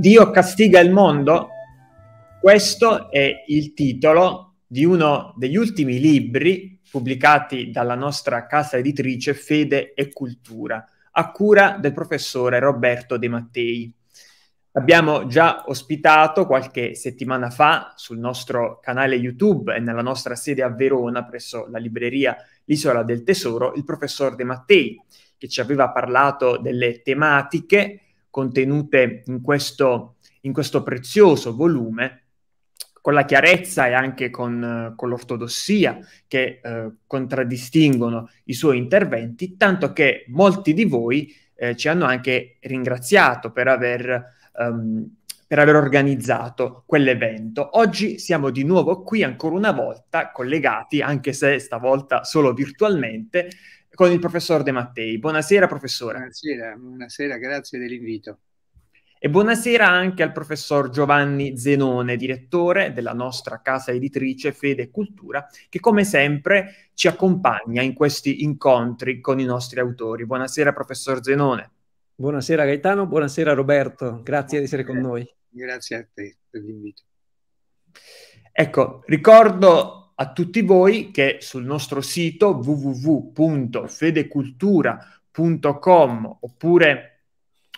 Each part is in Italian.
Dio castiga il mondo? Questo è il titolo di uno degli ultimi libri pubblicati dalla nostra casa editrice Fede e Cultura, a cura del professore Roberto De Mattei. Abbiamo già ospitato qualche settimana fa sul nostro canale YouTube e nella nostra sede a Verona presso la libreria L'Isola del Tesoro il professor De Mattei che ci aveva parlato delle tematiche contenute in questo, in questo prezioso volume, con la chiarezza e anche con, con l'ortodossia che eh, contraddistinguono i suoi interventi, tanto che molti di voi eh, ci hanno anche ringraziato per aver, um, per aver organizzato quell'evento. Oggi siamo di nuovo qui, ancora una volta, collegati, anche se stavolta solo virtualmente, con il professor De Mattei. Buonasera professore. Buonasera, buonasera grazie dell'invito. E buonasera anche al professor Giovanni Zenone, direttore della nostra casa editrice Fede e Cultura, che come sempre ci accompagna in questi incontri con i nostri autori. Buonasera professor Zenone. Buonasera Gaetano, buonasera Roberto, grazie di essere con noi. Grazie a te per l'invito. Ecco, ricordo a tutti voi che sul nostro sito www.fedecultura.com oppure,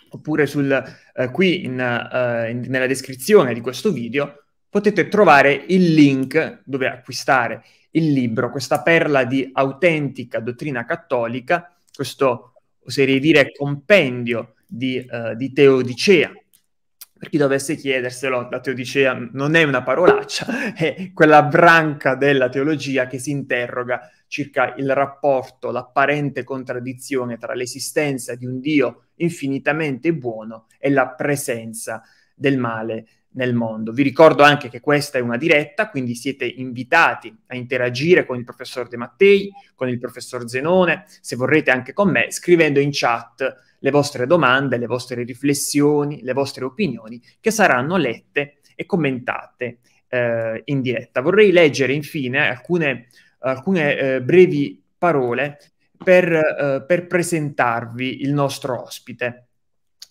oppure sul, eh, qui in, eh, in, nella descrizione di questo video potete trovare il link dove acquistare il libro, questa perla di autentica dottrina cattolica, questo oserei dire compendio di, eh, di teodicea per chi dovesse chiederselo, la teodicea non è una parolaccia, è quella branca della teologia che si interroga circa il rapporto, l'apparente contraddizione tra l'esistenza di un Dio infinitamente buono e la presenza del male nel mondo. Vi ricordo anche che questa è una diretta, quindi siete invitati a interagire con il professor De Mattei, con il professor Zenone, se vorrete anche con me, scrivendo in chat le vostre domande, le vostre riflessioni, le vostre opinioni, che saranno lette e commentate eh, in diretta. Vorrei leggere infine alcune, alcune eh, brevi parole per, eh, per presentarvi il nostro ospite.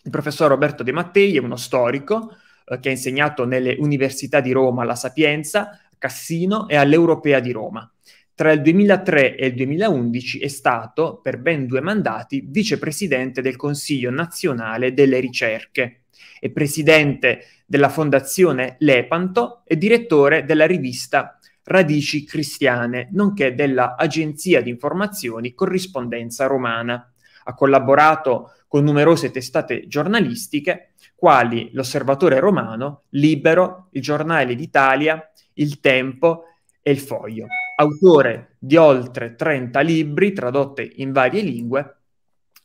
Il professor Roberto De Mattei è uno storico, eh, che ha insegnato nelle università di Roma alla Sapienza, Cassino e all'Europea di Roma. Tra il 2003 e il 2011 è stato, per ben due mandati, vicepresidente del Consiglio nazionale delle ricerche e presidente della Fondazione Lepanto e direttore della rivista Radici Cristiane, nonché dell'Agenzia di Informazioni Corrispondenza Romana. Ha collaborato con numerose testate giornalistiche quali l'osservatore romano, Libero, il giornale d'Italia, Il Tempo e Il Foglio, autore di oltre 30 libri tradotti in varie lingue.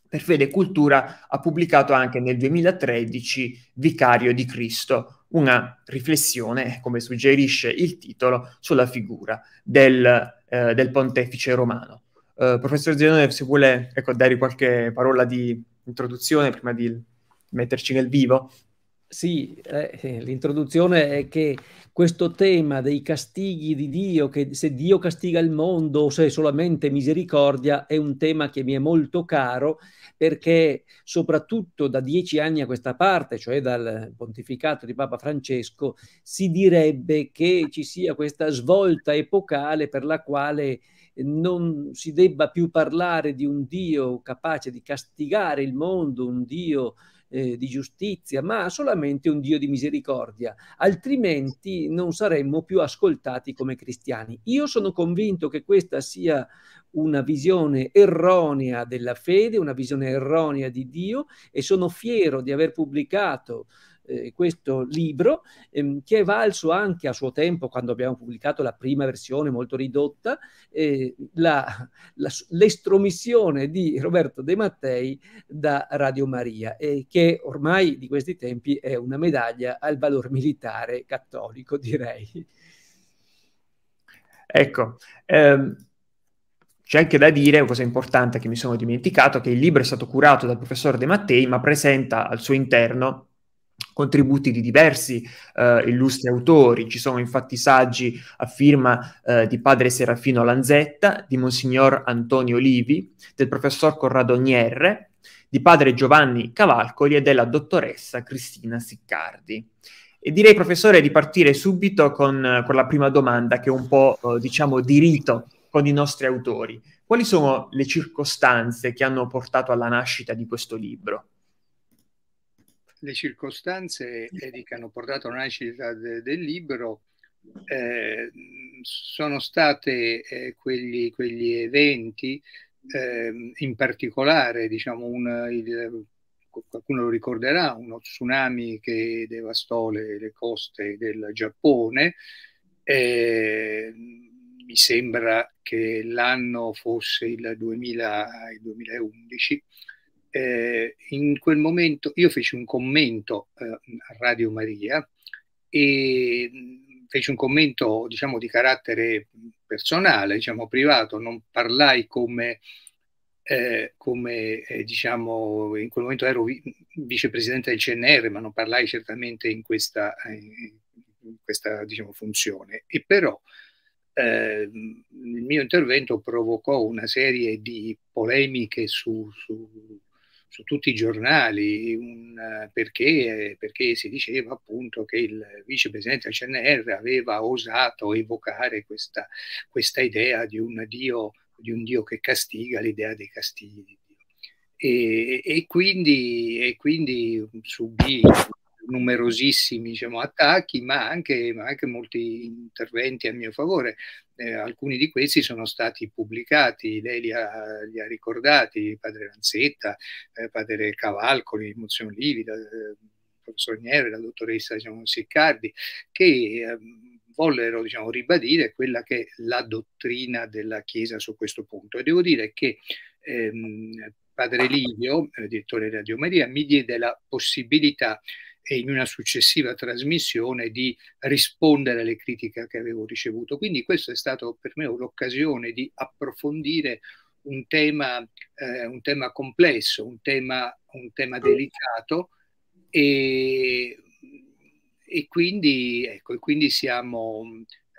Per Fede e Cultura ha pubblicato anche nel 2013 Vicario di Cristo, una riflessione, come suggerisce il titolo, sulla figura del, eh, del pontefice romano. Eh, professor Zenone, se vuole ecco, dare qualche parola di introduzione prima di metterci nel vivo? Sì, eh, eh, l'introduzione è che questo tema dei castighi di Dio, che se Dio castiga il mondo o se è solamente misericordia, è un tema che mi è molto caro perché soprattutto da dieci anni a questa parte, cioè dal pontificato di Papa Francesco, si direbbe che ci sia questa svolta epocale per la quale non si debba più parlare di un Dio capace di castigare il mondo, un Dio eh, di giustizia, ma solamente un Dio di misericordia, altrimenti non saremmo più ascoltati come cristiani. Io sono convinto che questa sia una visione erronea della fede, una visione erronea di Dio e sono fiero di aver pubblicato eh, questo libro, ehm, che è valso anche a suo tempo, quando abbiamo pubblicato la prima versione molto ridotta, eh, la, la, l'estromissione di Roberto De Mattei da Radio Maria, eh, che ormai di questi tempi è una medaglia al valor militare cattolico, direi. Ecco, ehm, c'è anche da dire, una cosa importante che mi sono dimenticato, che il libro è stato curato dal professor De Mattei, ma presenta al suo interno contributi di diversi eh, illustri autori. Ci sono infatti saggi a firma eh, di padre Serafino Lanzetta, di monsignor Antonio Livi, del professor Corrado Nierre, di padre Giovanni Cavalcoli e della dottoressa Cristina Siccardi. E direi, professore, di partire subito con, con la prima domanda che è un po', eh, diciamo, di rito con i nostri autori. Quali sono le circostanze che hanno portato alla nascita di questo libro? le circostanze Edi, che hanno portato alla nascita de, del libro eh, sono state eh, quelli, quegli eventi, eh, in particolare, diciamo, un, il, qualcuno lo ricorderà, uno tsunami che devastò le, le coste del Giappone. Ehm, mi sembra che l'anno fosse il, 2000, il 2011 eh, in quel momento io feci un commento eh, a Radio Maria e mm, feci un commento diciamo di carattere personale, diciamo privato, non parlai come, eh, come eh, diciamo in quel momento ero vi- vicepresidente del CNR, ma non parlai certamente in questa, in questa diciamo, funzione. E però eh, il mio intervento provocò una serie di polemiche su, su, su tutti i giornali un, eh, perché, perché, si diceva appunto che il vicepresidente del CNR aveva osato evocare questa, questa idea di un, dio, di un Dio che castiga, l'idea dei castigli E, e, quindi, e quindi subì numerosissimi diciamo, attacchi, ma anche, ma anche, molti interventi a mio favore. Eh, alcuni di questi sono stati pubblicati, lei li ha, li ha ricordati, padre Lanzetta, eh, padre Cavalcoli, Mozione Livida, il eh, professor Nieri, la dottoressa diciamo, Siccardi, che ehm, vollero diciamo, ribadire quella che è la dottrina della Chiesa su questo punto. E devo dire che ehm, padre Livio, eh, direttore di Radio Maria, mi diede la possibilità e in una successiva trasmissione di rispondere alle critiche che avevo ricevuto. Quindi questo è stato per me l'occasione di approfondire un tema, eh, un tema complesso, un tema, un tema delicato e, e, quindi, ecco, e quindi siamo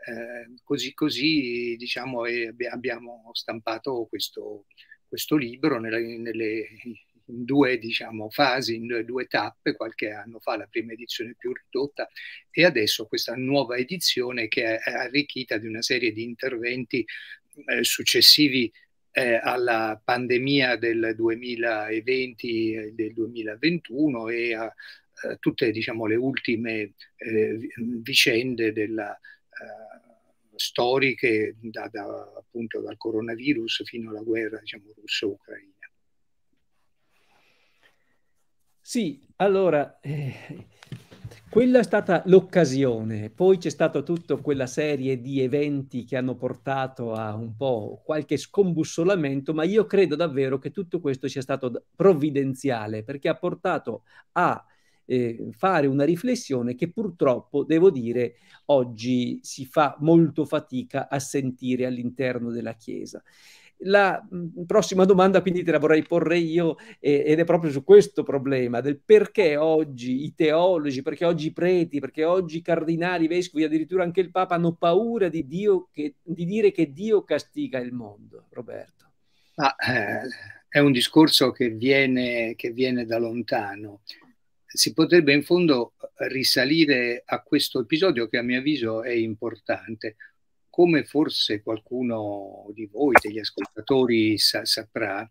eh, così, così diciamo, abbiamo stampato questo, questo libro nelle, nelle in due diciamo, fasi, in due tappe, qualche anno fa la prima edizione più ridotta e adesso questa nuova edizione che è arricchita di una serie di interventi eh, successivi eh, alla pandemia del 2020 e del 2021 e a, a eh, tutte diciamo, le ultime eh, vicende della eh, storiche da, da, appunto dal coronavirus fino alla guerra diciamo, russo-ucraina. Sì, allora, eh, quella è stata l'occasione, poi c'è stata tutta quella serie di eventi che hanno portato a un po' qualche scombussolamento, ma io credo davvero che tutto questo sia stato provvidenziale, perché ha portato a eh, fare una riflessione che purtroppo, devo dire, oggi si fa molto fatica a sentire all'interno della Chiesa. La mm, prossima domanda quindi te la vorrei porre io ed è proprio su questo problema del perché oggi i teologi, perché oggi i preti, perché oggi i cardinali, i vescovi, addirittura anche il Papa hanno paura di, che, di dire che Dio castiga il mondo, Roberto. Ma eh, è un discorso che viene, che viene da lontano. Si potrebbe in fondo risalire a questo episodio che a mio avviso è importante come forse qualcuno di voi, degli ascoltatori, sa, saprà,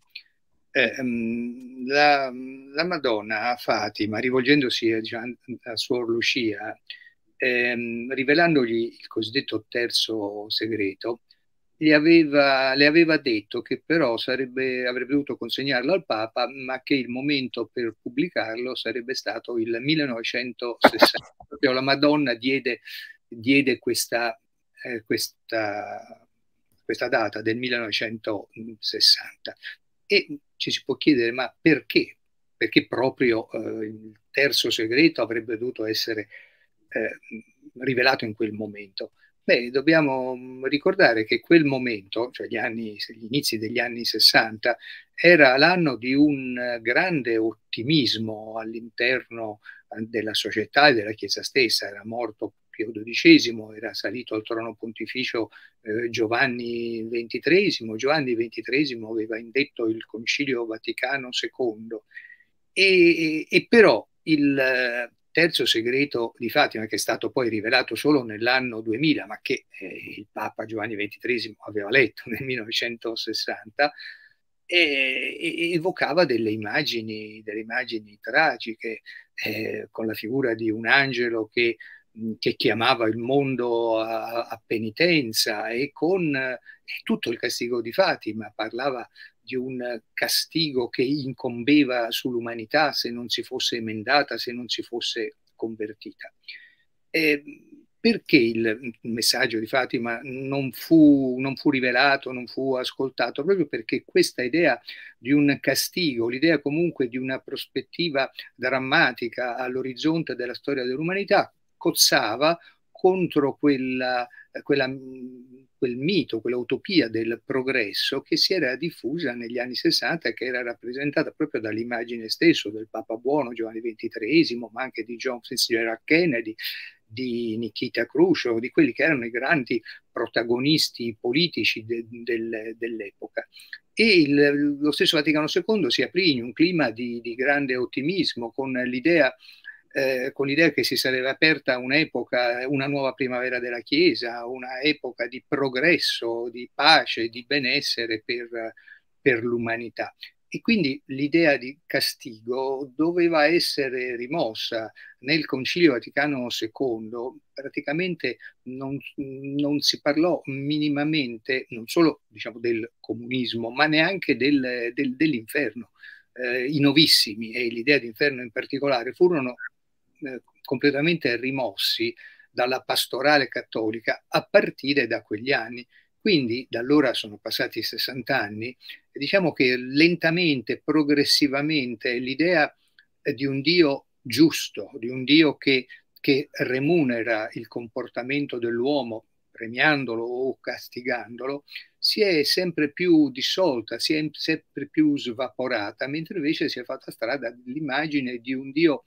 ehm, la, la, Madonna a Fatima, rivolgendosi a, Gian, a Suor Lucia, ehm, rivelandogli il cosiddetto terzo segreto, aveva, le aveva detto che però sarebbe, avrebbe dovuto consegnarlo al Papa, ma che il momento per pubblicarlo sarebbe stato il 1960. Proprio la Madonna diede diede questa eh, questa, questa data del 1960 e ci si può chiedere ma perché? Perché proprio eh, il terzo segreto avrebbe dovuto essere eh, rivelato in quel momento? Beh, dobbiamo mm, ricordare che quel momento, cioè gli, anni, gli inizi degli anni 60, era l'anno di un eh, grande ottimismo all'interno eh, della società e della Chiesa stessa. Era morto Pio XII, era salito al trono pontificio eh, Giovanni XXIII, Giovanni XXIII aveva indetto il Concilio Vaticano II e, e però il eh, terzo segreto di Fatima, che è stato poi rivelato solo nell'anno 2000, ma che eh, il Papa Giovanni XXIII aveva letto nel 1960, eh, evocava delle immagini, delle immagini tragiche, eh, con la figura di un angelo che che chiamava il mondo a, a penitenza e con eh, tutto il castigo di Fatima, parlava di un castigo che incombeva sull'umanità se non si fosse emendata, se non si fosse convertita. E perché il messaggio di Fatima non fu, non fu, rivelato, non fu ascoltato? Proprio perché questa idea di un castigo, l'idea comunque di una prospettiva drammatica all'orizzonte della storia dell'umanità, cozzava contro quella, quella, mm, quel mito, quell'utopia del progresso che si era diffusa negli anni 60 e che era rappresentata proprio dall'immagine stesso del Papa Buono Giovanni XXIII, ma anche di John Fitzgerald Kennedy, di Nikita Khrushchev, di quelli che erano i grandi protagonisti politici de, de, dell'epoca. E il, lo stesso Vaticano II si aprì in un clima di, di grande ottimismo con l'idea eh, con l'idea che si sarebbe aperta un'epoca, una nuova primavera della Chiesa, una epoca di progresso, di pace, di benessere per, per l'umanità. E quindi l'idea di castigo doveva essere rimossa. Nel Concilio Vaticano II praticamente non, non si parlò minimamente, non solo diciamo, del comunismo, ma neanche del, del, dell'inferno. Eh, I novissimi e l'idea di inferno in particolare furono eh, completamente rimossi dalla pastorale cattolica a partire da quegli anni. Quindi da allora sono passati 60 anni e diciamo che lentamente, progressivamente l'idea di un Dio giusto, di un Dio che, che remunera il comportamento dell'uomo premiandolo o castigandolo, si è sempre più dissolta, si è sempre più svaporata, mentre invece si è fatta strada l'immagine di un Dio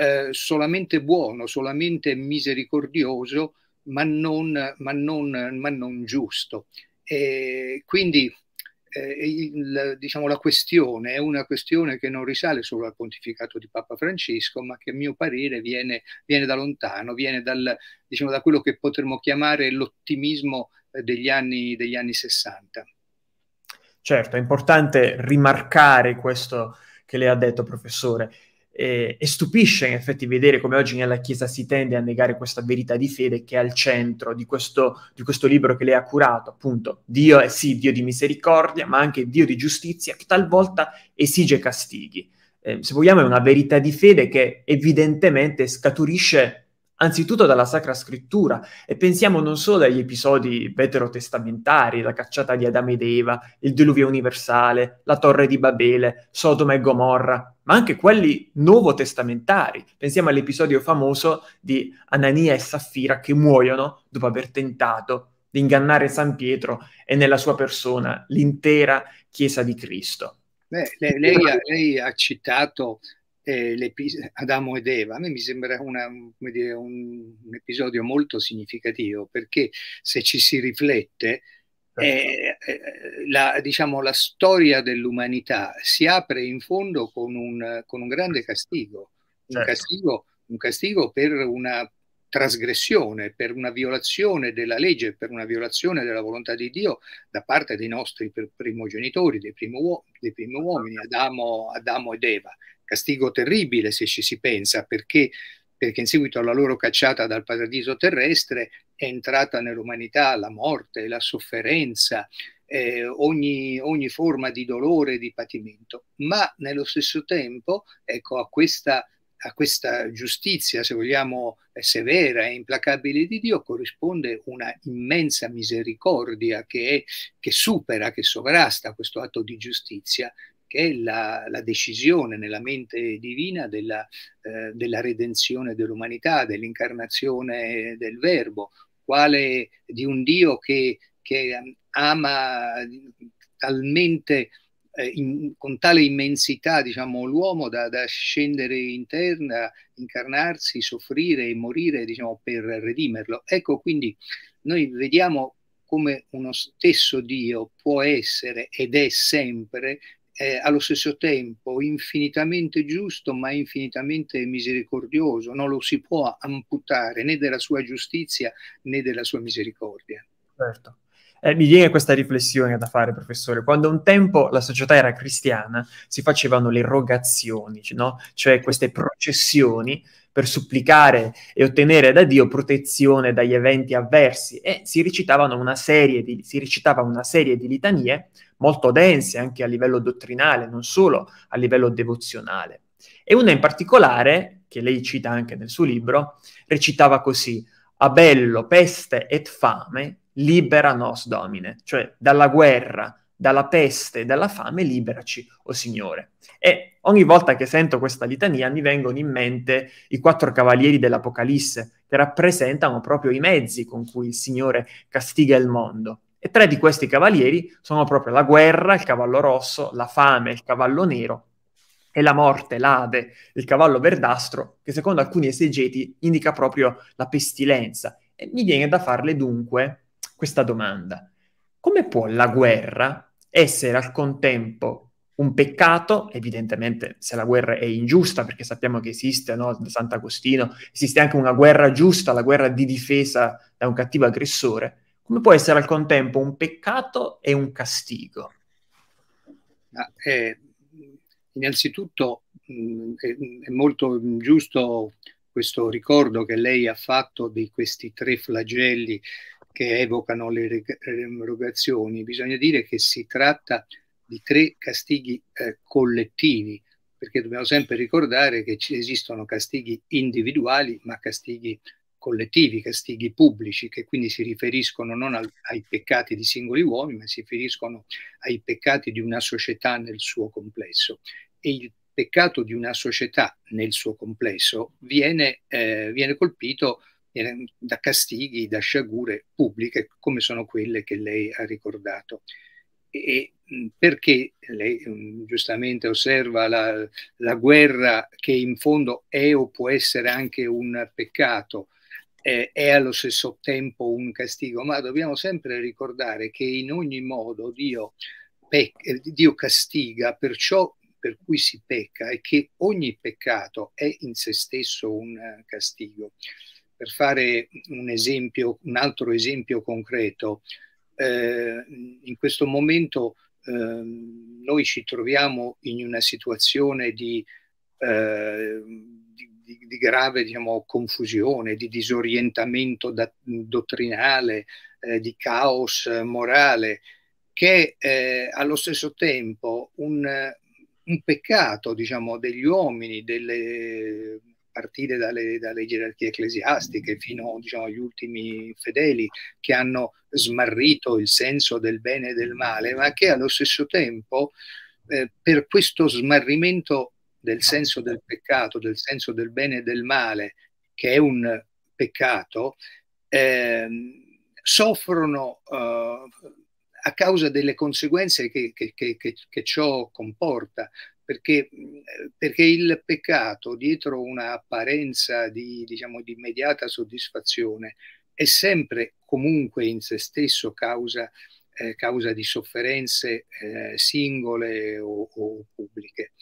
eh, solamente buono, solamente misericordioso, ma non, ma non, ma non giusto. E quindi eh, il, diciamo, la questione è una questione che non risale solo al pontificato di Papa Francesco, ma che a mio parere viene, viene da lontano, viene dal, diciamo, da quello che potremmo chiamare l'ottimismo eh, degli anni, degli anni 60. Certo, è importante rimarcare questo che lei ha detto, professore. Eh, e, stupisce in effetti vedere come oggi nella Chiesa si tende a negare questa verità di fede che è al centro di questo, di questo libro che lei ha curato, appunto. Dio è sì Dio di misericordia, ma anche Dio di giustizia che talvolta esige castighi. Eh, se vogliamo è una verità di fede che evidentemente scaturisce anzitutto dalla Sacra Scrittura e pensiamo non solo agli episodi veterotestamentari, la cacciata di Adamo ed Eva, il diluvio universale, la torre di Babele, Sodoma e Gomorra, ma anche quelli nuovo testamentari. Pensiamo all'episodio famoso di Anania e Saffira che muoiono dopo aver tentato di ingannare San Pietro e nella sua persona l'intera Chiesa di Cristo. Beh, lei, lei, ha, lei ha citato eh, Adamo ed Eva, a me mi sembra una, dire, un, un, episodio molto significativo perché se ci si riflette, eh, certo. eh, la, diciamo, la storia dell'umanità si apre in fondo con un, con un grande castigo, un, certo. castigo, un castigo per una trasgressione, per una violazione della legge, per una violazione della volontà di Dio da parte dei nostri primogenitori, dei, primo, dei primi uomini, Adamo, Adamo ed Eva castigo terribile se ci si pensa, perché, perché in seguito alla loro cacciata dal paradiso terrestre è entrata nell'umanità la morte, la sofferenza, eh, ogni, ogni, forma di dolore e di patimento, ma nello stesso tempo ecco, a questa a questa giustizia, se vogliamo, eh, severa e implacabile di Dio corrisponde una immensa misericordia che, è, che supera, che sovrasta questo atto di giustizia che è la, la decisione nella mente divina della, eh, della redenzione dell'umanità, dell'incarnazione del Verbo, quale di un Dio che, che ehm, ama eh, talmente eh, in, con tale immensità diciamo, l'uomo da, da, scendere in terra, incarnarsi, soffrire e morire diciamo, per redimerlo. Ecco quindi noi vediamo come uno stesso Dio può essere ed è sempre eh, allo stesso tempo infinitamente giusto ma infinitamente misericordioso, non lo si può amputare né della sua giustizia né della sua misericordia. Certo. Eh, mi viene questa riflessione da fare, professore. Quando un tempo la società era cristiana, si facevano le rogazioni, no? cioè queste processioni per supplicare e ottenere da Dio protezione dagli eventi avversi e si recitavano una serie di, si recitava una serie di litanie molto dense anche a livello dottrinale, non solo a livello devozionale. E una in particolare, che lei cita anche nel suo libro, recitava così: Abello, peste et fame, libera nos domine, cioè dalla guerra, dalla peste e dalla fame liberaci, o oh Signore. E ogni volta che sento questa litania mi vengono in mente i quattro cavalieri dell'Apocalisse, che rappresentano proprio i mezzi con cui il Signore castiga il mondo. E tre di questi cavalieri sono proprio la guerra, il cavallo rosso, la fame, il cavallo nero e la morte, l'ade, il cavallo verdastro, che secondo alcuni esegeti indica proprio la pestilenza. E mi viene da farle dunque questa domanda. Come può la guerra essere al contempo un peccato, evidentemente se la guerra è ingiusta, perché sappiamo che esiste, no? Sant'Agostino, esiste anche una guerra giusta, la guerra di difesa da un cattivo aggressore, come può essere al contempo un peccato e un castigo? Ah, eh, innanzitutto mh, mm, è, è, molto giusto questo ricordo che lei ha fatto di questi tre flagelli che evocano le erogazioni. Bisogna dire che si tratta di tre castighi eh, collettivi, perché dobbiamo sempre ricordare che esistono castighi individuali, ma castighi collettivi, castighi pubblici, che quindi si riferiscono non al, ai peccati di singoli uomini, ma si riferiscono ai peccati di una società nel suo complesso. E il peccato di una società nel suo complesso viene, eh, viene colpito da castighi, da sciagure pubbliche come sono quelle che lei ha ricordato. E perché lei giustamente osserva la, la guerra che in fondo è o può essere anche un peccato, eh, è allo stesso tempo un castigo, ma dobbiamo sempre ricordare che in ogni modo Dio, Dio castiga per ciò per cui si pecca e che ogni peccato è in se stesso un eh, castigo per fare un esempio, un altro esempio concreto, eh, in questo momento eh, noi ci troviamo in una situazione di, eh, di, di grave diciamo, confusione, di disorientamento da, dottrinale, eh, di caos eh, morale, che è eh, allo stesso tempo un, un peccato diciamo, degli uomini, delle partire dalle, dalle gerarchie ecclesiastiche fino diciamo, agli ultimi fedeli che hanno smarrito il senso del bene e del male, ma che allo stesso tempo eh, per questo smarrimento del senso del peccato, del senso del bene e del male, che è un peccato, eh, soffrono eh, a causa delle conseguenze che, che, che, che ciò comporta, perché, perché, il peccato dietro un'apparenza di, diciamo, di immediata soddisfazione è sempre comunque in se stesso causa, eh, causa di sofferenze eh, singole o, o, pubbliche.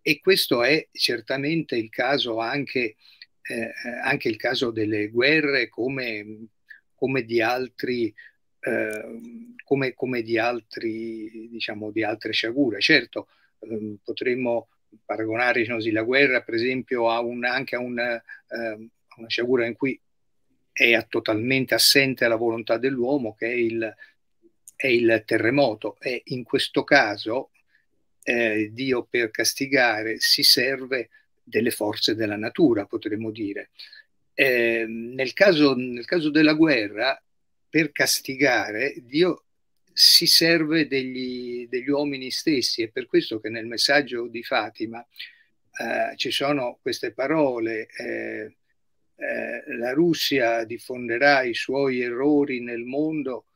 E questo è certamente il caso anche, eh, anche il caso delle guerre come, come di altri eh, come, come di altri diciamo di altre sciagure certo eh, potremmo paragonare diciamo così, la guerra per esempio a un, anche a una, eh, una sciagura in cui è totalmente assente la volontà dell'uomo che è il, è il, terremoto e in questo caso eh, Dio per castigare si serve delle forze della natura potremmo dire. Eh, nel, caso, nel caso della guerra per castigare Dio si serve degli, degli, uomini stessi. È per questo che nel messaggio di Fatima eh, ci sono queste parole. Eh, eh, la Russia diffonderà i suoi errori nel mondo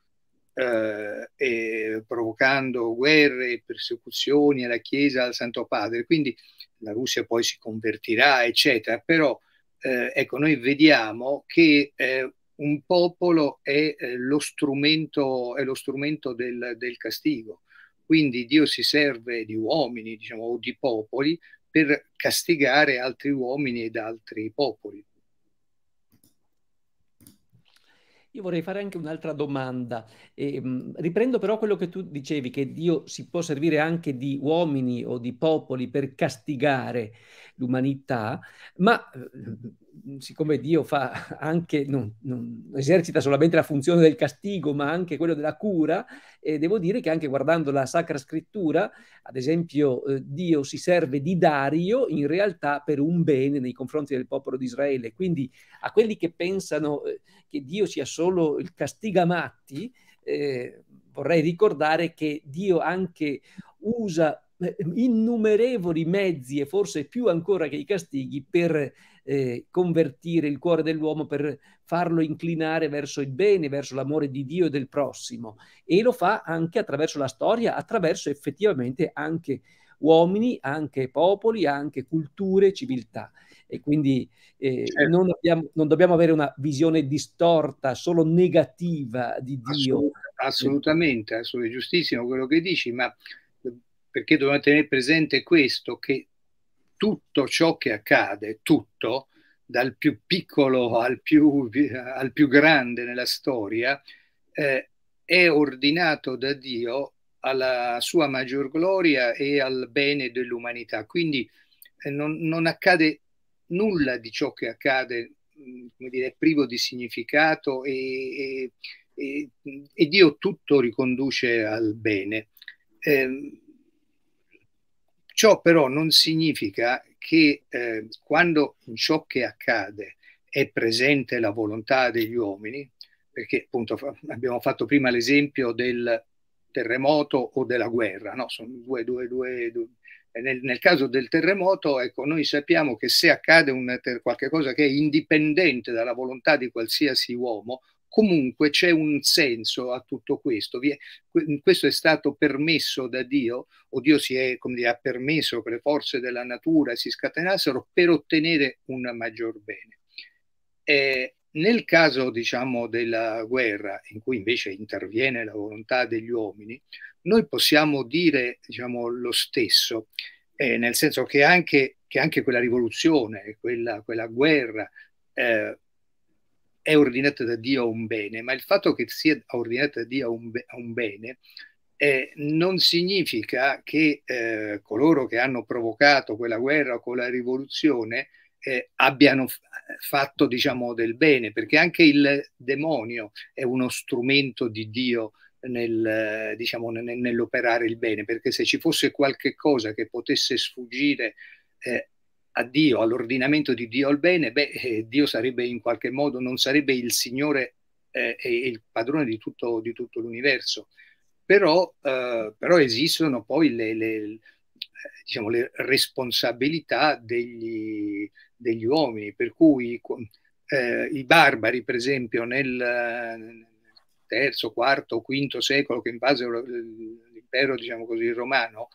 eh, provocando guerre, e persecuzioni alla Chiesa, al Santo Padre. Quindi la Russia poi si convertirà, eccetera. Però eh, ecco, noi vediamo che eh, un popolo è, eh, lo, strumento, è lo strumento del, del castigo. Quindi Dio si serve di uomini, diciamo, o di popoli per castigare altri uomini ed altri popoli. Io vorrei fare anche un'altra domanda. Eh, riprendo però quello che tu dicevi, che Dio si può servire anche di uomini o di popoli per castigare l'umanità, ma eh, Mm, siccome Dio fa anche, non, non, esercita solamente la funzione del castigo, ma anche quella della cura, e eh, devo dire che anche guardando la Sacra Scrittura, ad esempio, eh, Dio si serve di Dario in realtà per un bene nei confronti del popolo di Israele. Quindi a quelli che pensano eh, che Dio sia solo il castigamatti, eh, vorrei ricordare che Dio anche usa eh, innumerevoli mezzi e forse più ancora che i castighi per eh, convertire il cuore dell'uomo per farlo inclinare verso il bene, verso l'amore di Dio e del prossimo. E lo fa anche attraverso la storia, attraverso effettivamente anche uomini, anche popoli, anche culture, civiltà. E quindi eh, certo. non, abbiamo, non, dobbiamo avere una visione distorta, solo negativa di Dio. assolutamente, assolutamente giustissimo quello che dici, ma eh, perché dobbiamo tenere presente questo, che tutto ciò che accade, tutto, dal più piccolo al più, al più grande nella storia, eh, è ordinato da Dio alla sua maggior gloria e al bene dell'umanità. Quindi eh, non, non, accade nulla di ciò che accade, mh, dire, privo di significato e, e, e, e, Dio tutto riconduce al bene. Eh, Ciò però non significa che eh, quando ciò che accade è presente la volontà degli uomini, perché appunto abbiamo fatto prima l'esempio del terremoto o della guerra, no? sono due, due, due, due. Nel, nel, caso del terremoto, ecco, noi sappiamo che se accade un, qualcosa che è indipendente dalla volontà di qualsiasi uomo, comunque c'è un senso a tutto questo. questo è stato permesso da Dio, o Dio si è, dire, ha permesso che le forze della natura si scatenassero per ottenere un maggior bene. Eh, nel caso, diciamo, della guerra, in cui invece interviene la volontà degli uomini, noi possiamo dire, diciamo, lo stesso, eh, nel senso che anche, che anche, quella rivoluzione, quella, quella guerra, eh, è ordinata da Dio a un bene, ma il fatto che sia ordinata da Dio a un, be- a un bene eh, non significa che eh, coloro che hanno provocato quella guerra o quella rivoluzione eh, abbiano f- fatto diciamo, del bene, perché anche il demonio è uno strumento di Dio nel, diciamo, nel, nell'operare il bene, perché se ci fosse qualche cosa che potesse sfuggire eh, a Dio, all'ordinamento di Dio al bene, beh, eh, Dio sarebbe in qualche modo, non sarebbe il Signore eh, e il padrone di tutto, di tutto l'universo. Però, eh, però, esistono poi le, le, eh, diciamo, le responsabilità degli, degli, uomini, per cui i barbari, per esempio, nel, terzo, quarto, quinto secolo che invasero l'impero, diciamo così, romano,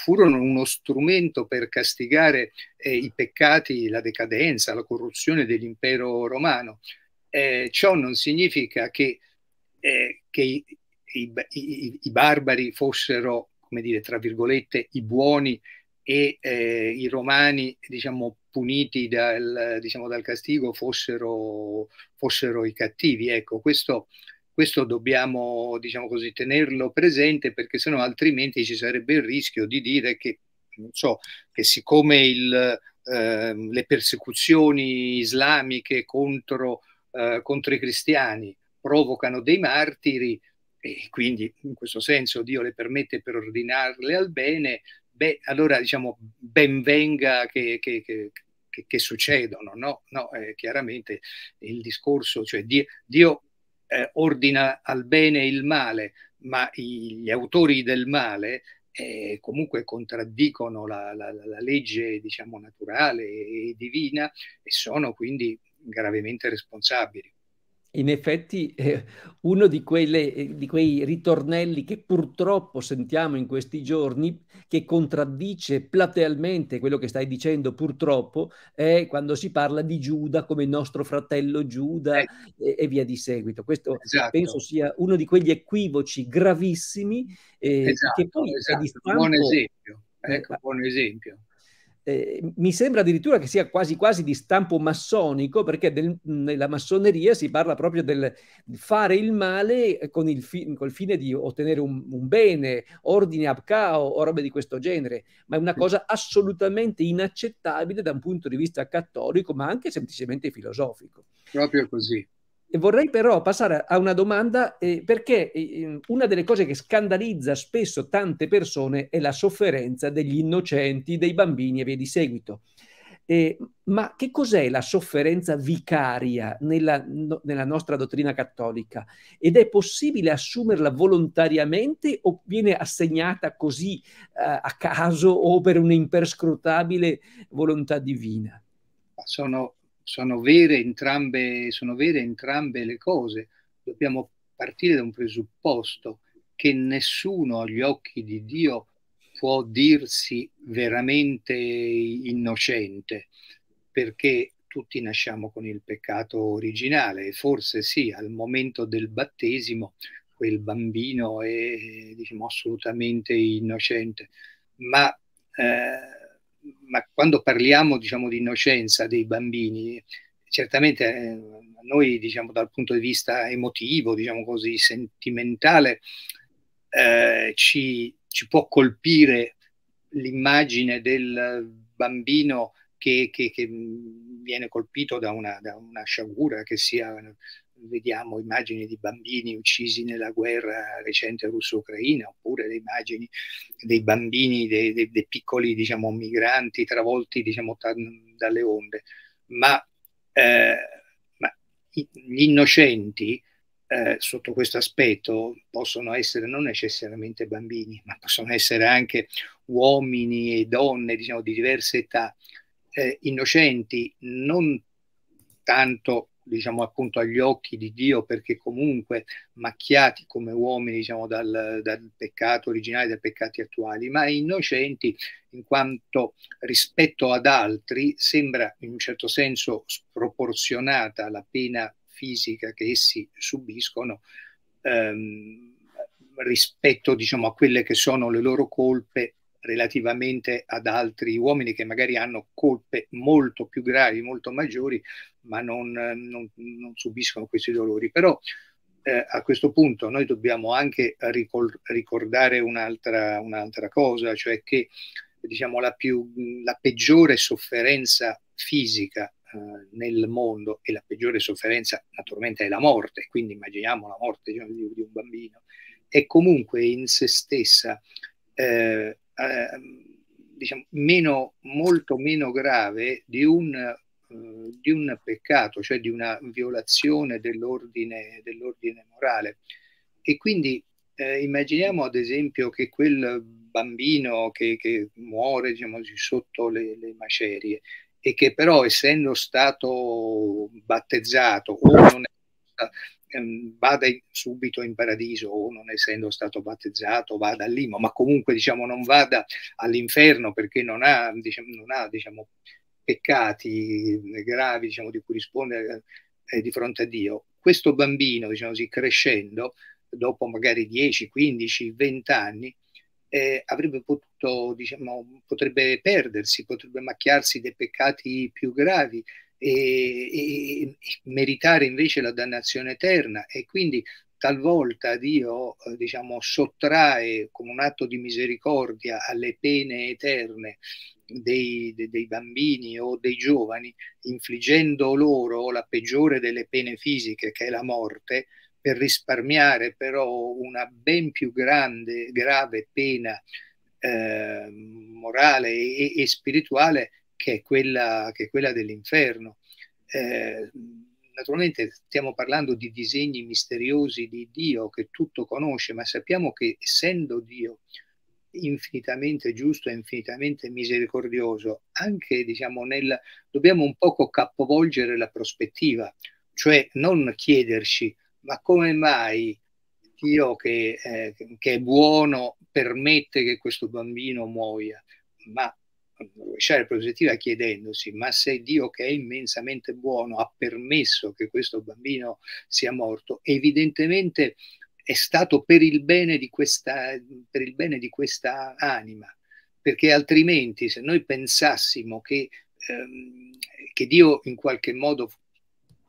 furono uno strumento per castigare eh, i peccati, la decadenza, la corruzione dell'impero romano. Eh, ciò non significa che, eh, che i, i, i, i, barbari fossero, come dire, tra virgolette, i buoni e eh, i romani, diciamo, puniti dal, diciamo, dal castigo fossero, fossero, i cattivi. Ecco, questo questo dobbiamo, diciamo così, tenerlo presente perché sennò altrimenti ci sarebbe il rischio di dire che, so, che siccome il, eh, le persecuzioni islamiche contro, eh, contro i cristiani provocano dei martiri e quindi in questo senso Dio le permette per ordinarle al bene, beh, allora diciamo ben venga che, che, che che, succedono, no? no eh, chiaramente il discorso, cioè Dio, Dio, eh, ordina al bene il male, ma i, gli autori del male eh, comunque contraddicono la, la, la legge diciamo, naturale e divina e sono quindi gravemente responsabili in effetti eh, uno di, quelle, eh, di, quei ritornelli che purtroppo sentiamo in questi giorni, che contraddice platealmente quello che stai dicendo purtroppo, è quando si parla di Giuda come nostro fratello Giuda eh. e, e, via di seguito. Questo esatto. penso sia uno di quegli equivoci gravissimi eh, esatto, che poi esatto. è di Buon esempio, eh, ecco, buon esempio eh, mi sembra addirittura che sia quasi quasi di stampo massonico, perché del, nella massoneria si parla proprio del fare il male eh, con il, fi, col fine di ottenere un, un bene, ordine abcao o robe di questo genere, ma è una cosa assolutamente inaccettabile da un punto di vista cattolico, ma anche semplicemente filosofico. Proprio così. Vorrei però passare a una domanda eh, perché eh, una delle cose che scandalizza spesso tante persone è la sofferenza degli innocenti, dei bambini e via di seguito. Eh, ma che cos'è la sofferenza vicaria nella, no, nella nostra dottrina cattolica? Ed è possibile assumerla volontariamente o viene assegnata così eh, a caso o per un'imperscrutabile volontà divina? Sono sono vere entrambe, sono vere entrambe le cose. Dobbiamo partire da un presupposto che nessuno agli occhi di Dio può dirsi veramente innocente, perché tutti nasciamo con il peccato originale e forse sì, al momento del battesimo quel bambino è diciamo, assolutamente innocente, ma eh, ma quando parliamo diciamo, di innocenza dei bambini, certamente eh, noi diciamo, dal punto di vista emotivo, diciamo così, sentimentale, eh, ci, ci, può colpire l'immagine del bambino che, che, che viene colpito da una, da una, sciagura, che sia vediamo immagini di bambini uccisi nella guerra recente russo-ucraina, oppure le immagini dei bambini, dei, dei, dei piccoli diciamo, migranti travolti diciamo, t- dalle onde, ma, eh, ma gli innocenti eh, sotto questo aspetto possono essere non necessariamente bambini, ma possono essere anche uomini e donne diciamo, di diverse età, eh, innocenti non tanto diciamo appunto agli occhi di Dio perché comunque macchiati come uomini diciamo dal, dal peccato originale, dai peccati attuali, ma innocenti in quanto rispetto ad altri sembra in un certo senso sproporzionata la pena fisica che essi subiscono ehm, rispetto diciamo, a quelle che sono le loro colpe relativamente ad altri uomini che magari hanno colpe molto più gravi, molto maggiori, ma non, non, non subiscono questi dolori. Però eh, a questo punto noi dobbiamo anche ricordare un'altra, un'altra cosa, cioè che diciamo, la, più, la peggiore sofferenza fisica eh, nel mondo e la peggiore sofferenza naturalmente è la morte, quindi immaginiamo la morte di un, bambino, è comunque in se stessa eh, eh, diciamo, meno, molto meno grave di un, eh, di un, peccato, cioè di una violazione dell'ordine, dell'ordine morale. E quindi eh, immaginiamo ad esempio che quel bambino che, che muore diciamo, sotto le, le macerie e che però essendo stato battezzato o non è Ehm, vada subito in paradiso o non essendo stato battezzato vada all'Imo, ma comunque diciamo, non vada all'inferno perché non ha, diciamo, non ha diciamo, peccati eh, gravi diciamo, di cui rispondere eh, eh, di fronte a Dio. Questo bambino, diciamo così, crescendo, dopo magari 10, 15, 20 anni, eh, avrebbe potuto, diciamo, potrebbe perdersi, potrebbe macchiarsi dei peccati più gravi, e, e, meritare invece la dannazione eterna e quindi talvolta Dio eh, diciamo, sottrae con un atto di misericordia alle pene eterne dei, de, dei, bambini o dei giovani, infliggendo loro la peggiore delle pene fisiche, che è la morte, per risparmiare però una ben più grande, grave pena eh, morale e, e spirituale che è quella, quella dell'inferno. Eh, naturalmente stiamo parlando di disegni misteriosi di Dio che tutto conosce, ma sappiamo che essendo Dio infinitamente giusto e infinitamente misericordioso, anche diciamo nel dobbiamo un poco capovolgere la prospettiva, cioè non chiederci ma come mai Dio che, eh, che è buono permette che questo bambino muoia, ma rovesciare prospettiva chiedendosi ma se Dio che è immensamente buono ha permesso che questo bambino sia morto, evidentemente è stato per il bene di questa, per il bene di questa anima, perché altrimenti se noi pensassimo che, ehm, che Dio in qualche modo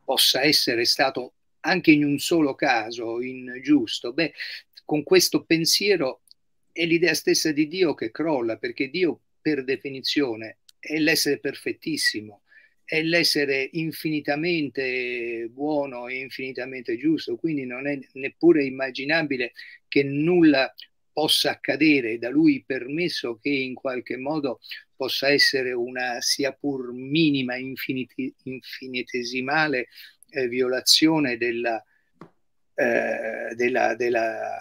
possa essere stato anche in un solo caso ingiusto, beh, con questo pensiero è l'idea stessa di Dio che crolla, perché Dio per definizione è l'essere perfettissimo, è l'essere infinitamente buono e infinitamente giusto, quindi non è neppure immaginabile che nulla possa accadere da lui permesso che in qualche modo possa essere una sia pur minima infiniti, infinitesimale eh, violazione della, eh, della, della,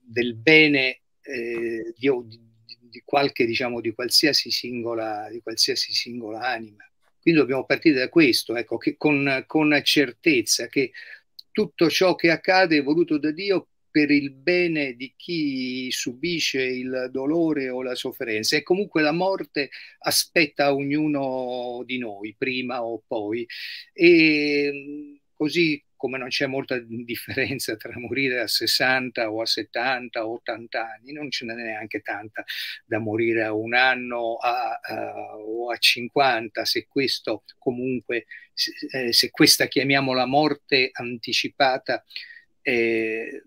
del bene eh, di, di qualche, diciamo, di qualsiasi singola, di qualsiasi singola anima. Quindi dobbiamo partire da questo, ecco, che con, con certezza che tutto ciò che accade è voluto da Dio per il bene di chi subisce il dolore o la sofferenza e comunque la morte aspetta ognuno di noi prima o poi e così come non c'è molta differenza tra morire a 60 o a 70 o 80 anni, non ce n'è neanche tanta da morire a un anno a, a, o a 50, se questo comunque, se, eh, se questa chiamiamola morte anticipata eh,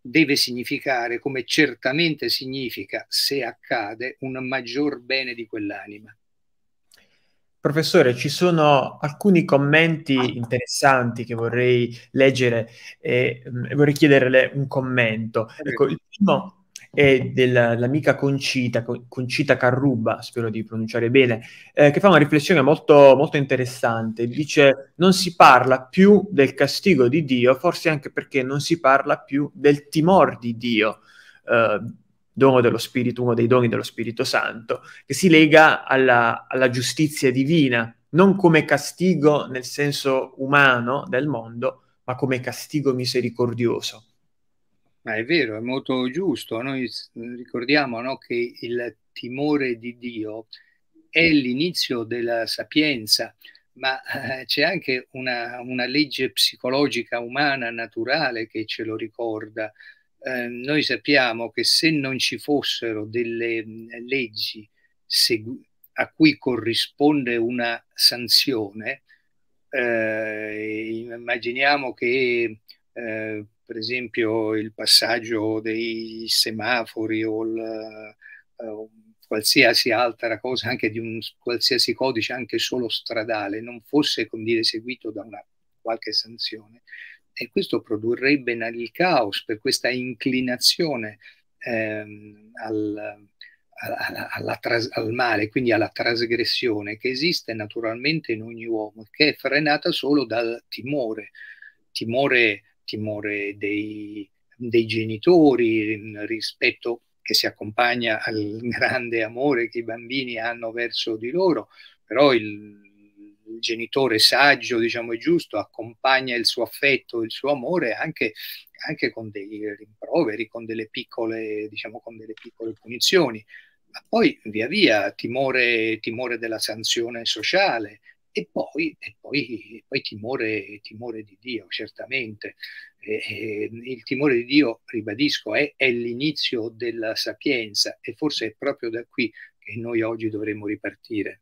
deve significare, come certamente significa se accade, un maggior bene di quell'anima. Professore, ci sono alcuni commenti ah. interessanti che vorrei leggere e mh, mm, vorrei chiederle un commento. Ecco, il primo è dell'amica Concita, Concita Carruba, spero di pronunciare bene, eh, che fa una riflessione molto, molto interessante. Dice, non si parla più del castigo di Dio, forse anche perché non si parla più del timore di Dio. Eh, dono dello Spirito, uno dei doni dello Spirito Santo, che si lega alla, alla giustizia divina, non come castigo nel senso umano del mondo, ma come castigo misericordioso. Ma è vero, è molto giusto. Noi ricordiamo no, che il timore di Dio è l'inizio della sapienza, ma eh, c'è anche una, una legge psicologica umana, naturale, che ce lo ricorda Ehm, noi sappiamo che se non ci fossero delle mh, leggi a cui corrisponde una sanzione, eh, immaginiamo che eh, per esempio il passaggio dei semafori o il, eh, qualsiasi altra cosa, anche di un qualsiasi codice, anche solo stradale, non fosse come dire, seguito da una qualche sanzione, e questo produrrebbe il caos per questa inclinazione ehm, al, alla, alla tras- al male, quindi alla trasgressione che esiste naturalmente in ogni uomo, che è frenata solo dal timore, timore, timore dei, dei genitori mm, rispetto che si accompagna al grande amore che i bambini hanno verso di loro, però il, genitore saggio, diciamo, e giusto, accompagna il suo affetto, il suo amore anche, anche con dei rimproveri, con delle piccole, diciamo, con delle piccole punizioni. Ma poi via via timore, timore della sanzione sociale, e poi, e poi, e poi timore, timore, di Dio, certamente. E, il timore di Dio, ribadisco, è, è l'inizio della sapienza e forse è proprio da qui che noi oggi dovremmo ripartire.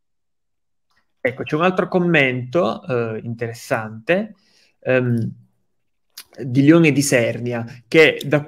Ecco, c'è un altro commento eh, interessante ehm, di Lione di Sernia, che da,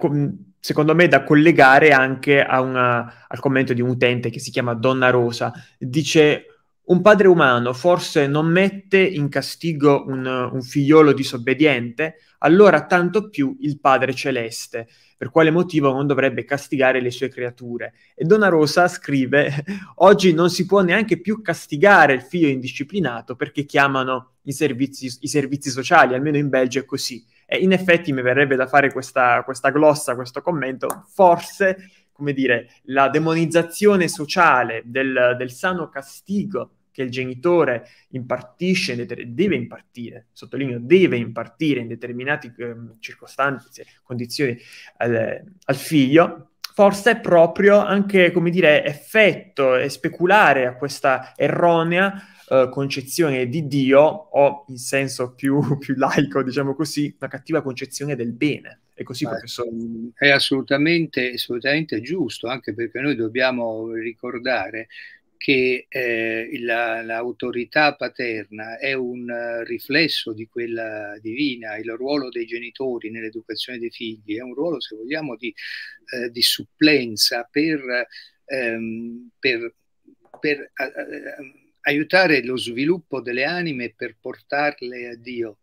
secondo me è da collegare anche una, al commento di un utente che si chiama Donna Rosa. Dice, un padre umano forse non mette in castigo un, un figliolo disobbediente, allora tanto più il Padre Celeste per quale motivo non dovrebbe castigare le sue creature. E Donna Rosa scrive, oggi non si può neanche più castigare il figlio indisciplinato perché chiamano i servizi, i servizi sociali, almeno in Belgio è così. E in effetti mi verrebbe da fare questa, questa glossa, questo commento, forse, come dire, la demonizzazione sociale del, del sano castigo che il genitore impartisce, deve impartire, sottolineo, deve impartire in determinate eh, circostanze, condizioni al, al figlio, forse è proprio anche, come dire, effetto e speculare a questa erronea eh, concezione di Dio o in senso più, più, laico, diciamo così, una cattiva concezione del bene. È così, Beh, professore? È assolutamente, assolutamente giusto, anche perché noi dobbiamo ricordare che eh, la, l'autorità paterna è un eh, riflesso di quella divina, il ruolo dei genitori nell'educazione dei figli è un ruolo, se vogliamo, di, eh, di supplenza per, ehm, per, per a, a, aiutare lo sviluppo delle anime per portarle a Dio.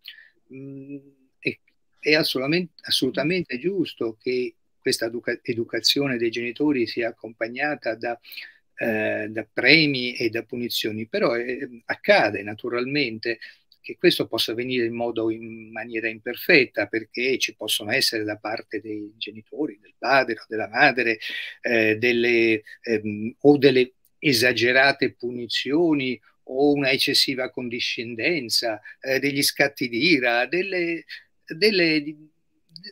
Mm, è, è assolutamente, assolutamente giusto che questa educa- educazione dei genitori sia accompagnata da eh, da premi e da punizioni, però eh, accade naturalmente che questo possa avvenire in modo in maniera imperfetta, perché ci possono essere da parte dei genitori, del padre o della madre, eh, delle, ehm, o delle esagerate punizioni o una eccessiva condiscendenza, eh, degli scatti d'ira, delle, delle,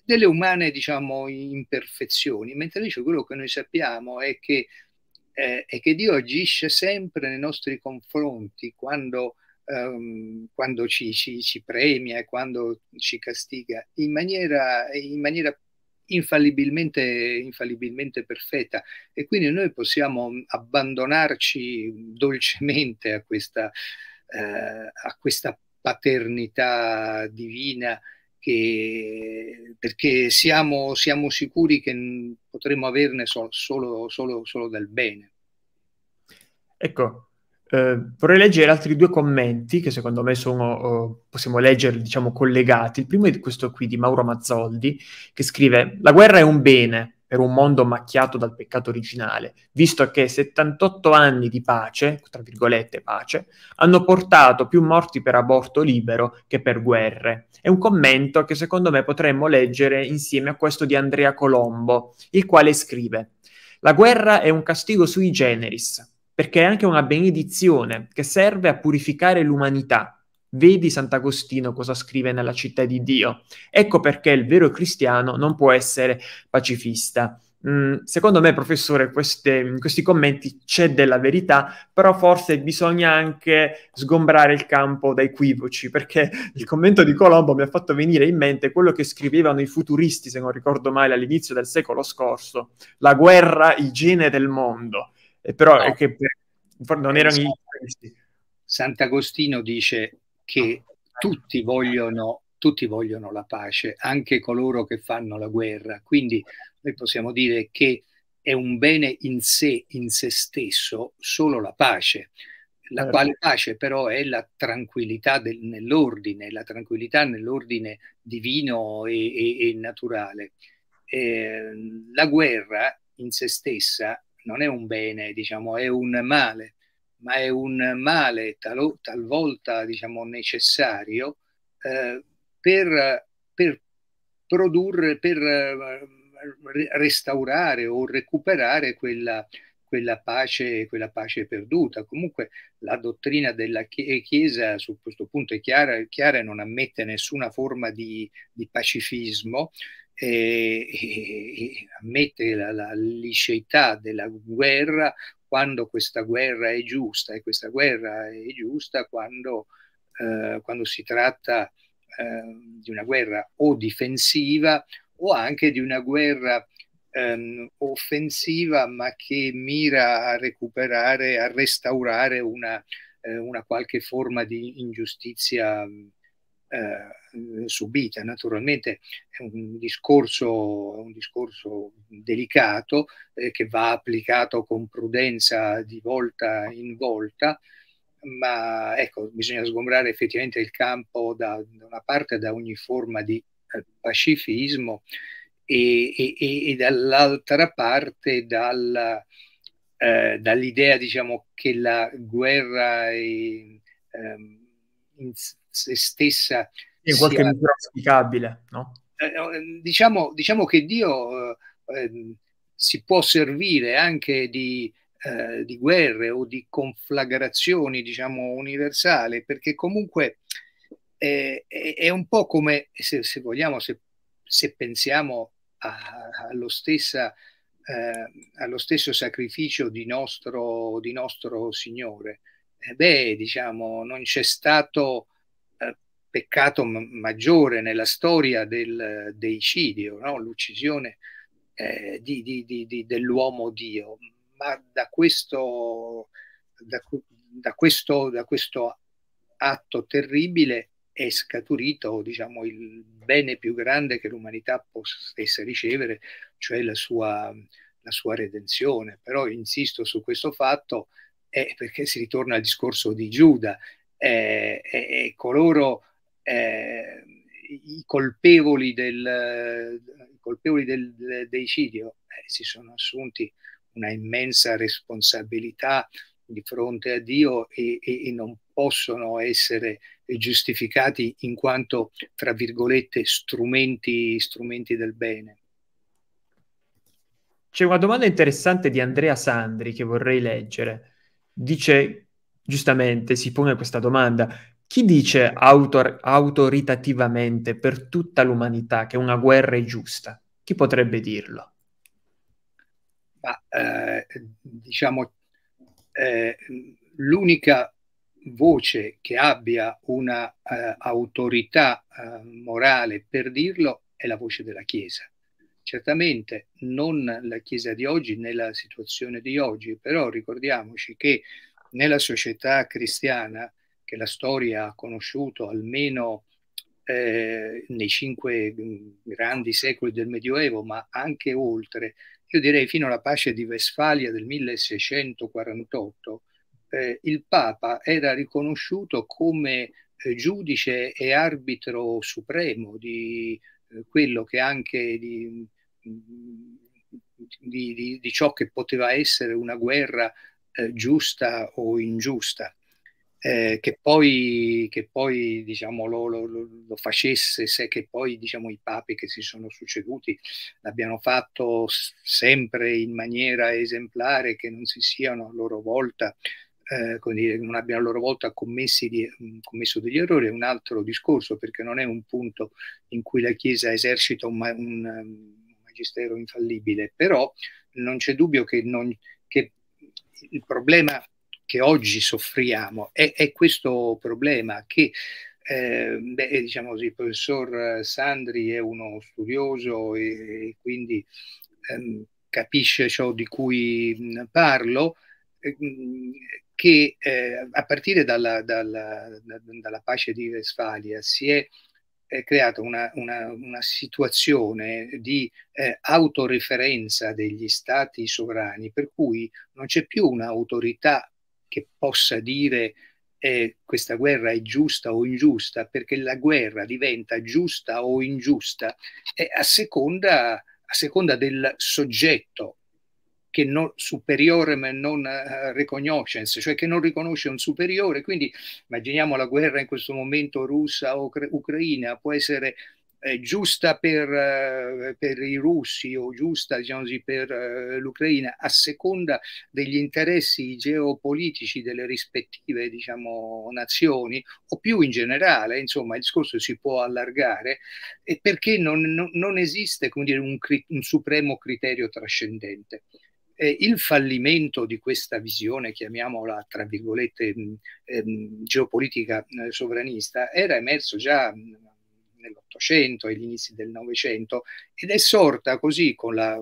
delle umane diciamo, imperfezioni, mentre invece quello che noi sappiamo è che eh, è che Dio agisce sempre nei nostri confronti quando, ehm, quando ci, ci, ci, premia e quando ci castiga in maniera, in maniera infallibilmente, infallibilmente perfetta e quindi noi possiamo abbandonarci dolcemente a questa, eh, a questa paternità divina che, perché siamo, siamo, sicuri che potremo averne so, solo, solo, solo, del bene. Ecco, eh, vorrei leggere altri due commenti che secondo me sono, eh, possiamo leggere, diciamo, collegati. Il primo è questo qui di Mauro Mazzoldi, che scrive «La guerra è un bene, per un mondo macchiato dal peccato originale, visto che 78 anni di pace, tra virgolette pace, hanno portato più morti per aborto libero che per guerre. È un commento che secondo me potremmo leggere insieme a questo di Andrea Colombo, il quale scrive La guerra è un castigo sui generis, perché è anche una benedizione che serve a purificare l'umanità Vedi Sant'Agostino cosa scrive nella città di Dio. Ecco perché il vero cristiano non può essere pacifista. Mm, secondo me, professore, queste, in questi commenti c'è della verità, però forse bisogna anche sgombrare il campo da equivoci, perché il commento di Colombo mi ha fatto venire in mente quello che scrivevano i futuristi, se non ricordo male, all'inizio del secolo scorso, la guerra igiene del mondo. E però no. è che non erano i futuristi. Sant'Agostino dice che tutti vogliono, tutti vogliono la pace, anche coloro che fanno la guerra. Quindi noi possiamo dire che è un bene in sé, in se stesso, solo la pace la certo. quale pace però è la tranquillità nell'ordine, la tranquillità nell'ordine divino e, e, e naturale. Eh, la guerra in se stessa non è un bene, diciamo, è un male ma è un male talo, talvolta diciamo, necessario eh, per, per, produrre, per eh, restaurare o recuperare quella, quella pace, quella pace perduta. Comunque la dottrina della Chiesa su questo punto è chiara, è chiara e non ammette nessuna forma di, di pacifismo, eh, e, e, e ammette la, la liceità della guerra quando questa guerra è giusta e questa guerra è giusta quando, eh, quando si tratta eh, di una guerra o difensiva o anche di una guerra ehm, offensiva ma che mira a recuperare, a restaurare una, eh, una qualche forma di ingiustizia mh, eh, subita. Naturalmente è un discorso, un discorso delicato eh, che va applicato con prudenza di volta in volta, ma ecco, bisogna sgombrare effettivamente il campo da, da una parte da ogni forma di eh, pacifismo e, e, e dall'altra parte dalla, eh, dall'idea diciamo, che la guerra è, ehm, in, se stessa. è In qualche sia, misura auspicabile, eh, no? Eh, diciamo, diciamo, che Dio eh, ehm, si può servire anche di, eh, di, guerre o di conflagrazioni, diciamo, universali, perché comunque eh, è, è un po' come, se, se vogliamo, se, se pensiamo a, allo stessa eh, allo stesso sacrificio di nostro, di nostro Signore. Eh beh, diciamo, non c'è stato peccato maggiore nella storia del deicidio, no? l'uccisione eh, di, di, di, dell'uomo Dio, ma da questo, da, da, questo, da questo, atto terribile è scaturito diciamo, il bene più grande che l'umanità possa ricevere, cioè la sua, la sua redenzione. Però insisto su questo fatto eh, perché si ritorna al discorso di Giuda, eh, eh, eh coloro eh, i colpevoli del, i colpevoli del, del deicidio oh, eh, si sono assunti una immensa responsabilità di fronte a Dio e, e, e, non possono essere giustificati in quanto, tra virgolette, strumenti, strumenti del bene. C'è una domanda interessante di Andrea Sandri che vorrei leggere. Dice, giustamente, si pone questa domanda, chi dice autor- autoritativamente per tutta l'umanità che una guerra è giusta? Chi potrebbe dirlo? Ma, eh, diciamo, eh, l'unica voce che abbia una eh, autorità eh, morale per dirlo è la voce della Chiesa. Certamente non la Chiesa di oggi né la situazione di oggi, però ricordiamoci che nella società cristiana che la storia ha conosciuto almeno eh, nei cinque mm, grandi secoli del Medioevo, ma anche oltre, io direi fino alla pace di Vesfalia del 1648, eh, il Papa era riconosciuto come eh, giudice e arbitro supremo di eh, quello che anche di, mm, di, di, di, ciò che poteva essere una guerra eh, giusta o ingiusta eh, che poi, che poi diciamo, lo, lo, lo, facesse, se che poi diciamo, i papi che si sono succeduti l'abbiano fatto sempre in maniera esemplare, che non si siano a loro volta eh, dire, non abbiano a loro volta di, commesso degli errori è un altro discorso, perché non è un punto in cui la Chiesa esercita un, un, un um, magistero infallibile, però non c'è dubbio che, non, che il problema che oggi soffriamo è, è questo problema che eh, beh, eh, diciamo così, il professor Sandri è uno studioso e, e quindi ehm, capisce ciò di cui mh, parlo, ehm, che eh, a partire dalla, dalla, dalla, pace di Westfalia si è, è creata una, una, una, situazione di eh, autoreferenza degli stati sovrani, per cui non c'è più un'autorità che possa dire eh, questa guerra è giusta o ingiusta, perché la guerra diventa giusta o ingiusta eh, a, seconda, a, seconda, del soggetto che non, superiore ma non uh, eh, recognizes, cioè che non riconosce un superiore. Quindi immaginiamo la guerra in questo momento russa o ucraina, può essere giusta per, eh, per, i russi o giusta diciamo così, per eh, l'Ucraina a seconda degli interessi geopolitici delle rispettive diciamo, nazioni o più in generale, insomma il discorso si può allargare e perché non, non, non esiste dire, un, un supremo criterio trascendente. Eh, il fallimento di questa visione, chiamiamola tra virgolette, mh, mh, ehm, geopolitica mh, eh, sovranista, era emerso già nell'Ottocento e agli inizi del Novecento ed è sorta così la,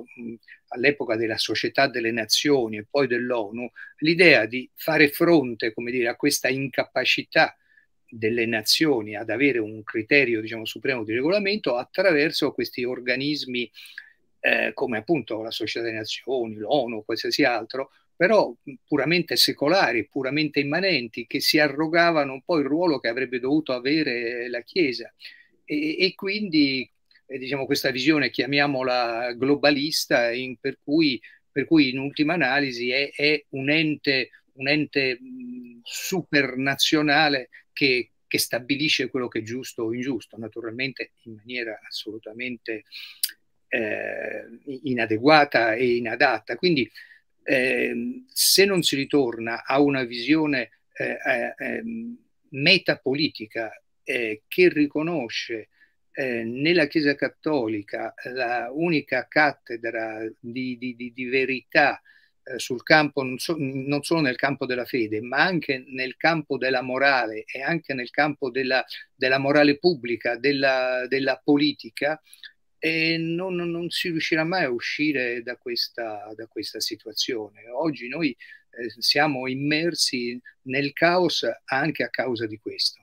all'epoca della Società delle Nazioni e poi dell'ONU l'idea di fare fronte dire, a questa incapacità delle nazioni ad avere un criterio diciamo, supremo di regolamento attraverso questi organismi eh, come appunto la Società delle Nazioni, l'ONU, qualsiasi altro, però puramente secolari, puramente immanenti, che si arrogavano un po' il ruolo che avrebbe dovuto avere la Chiesa e, e quindi eh, diciamo, questa visione, chiamiamola globalista, in, per, cui, per, cui, in ultima analisi è, è un ente, un ente mm, supernazionale che, che stabilisce quello che è giusto o ingiusto, naturalmente in maniera assolutamente eh, inadeguata e inadatta. Quindi eh, se non si ritorna a una visione eh, eh ehm, metapolitica eh, che riconosce eh, nella Chiesa Cattolica la unica cattedra di, di, di, di verità eh, sul campo, non, so, non, solo nel campo della fede, ma anche nel campo della morale e anche nel campo della, della morale pubblica, della, della politica, e non, non, si riuscirà mai a uscire da questa, da questa situazione. Oggi noi eh, siamo immersi nel caos anche a causa di questo.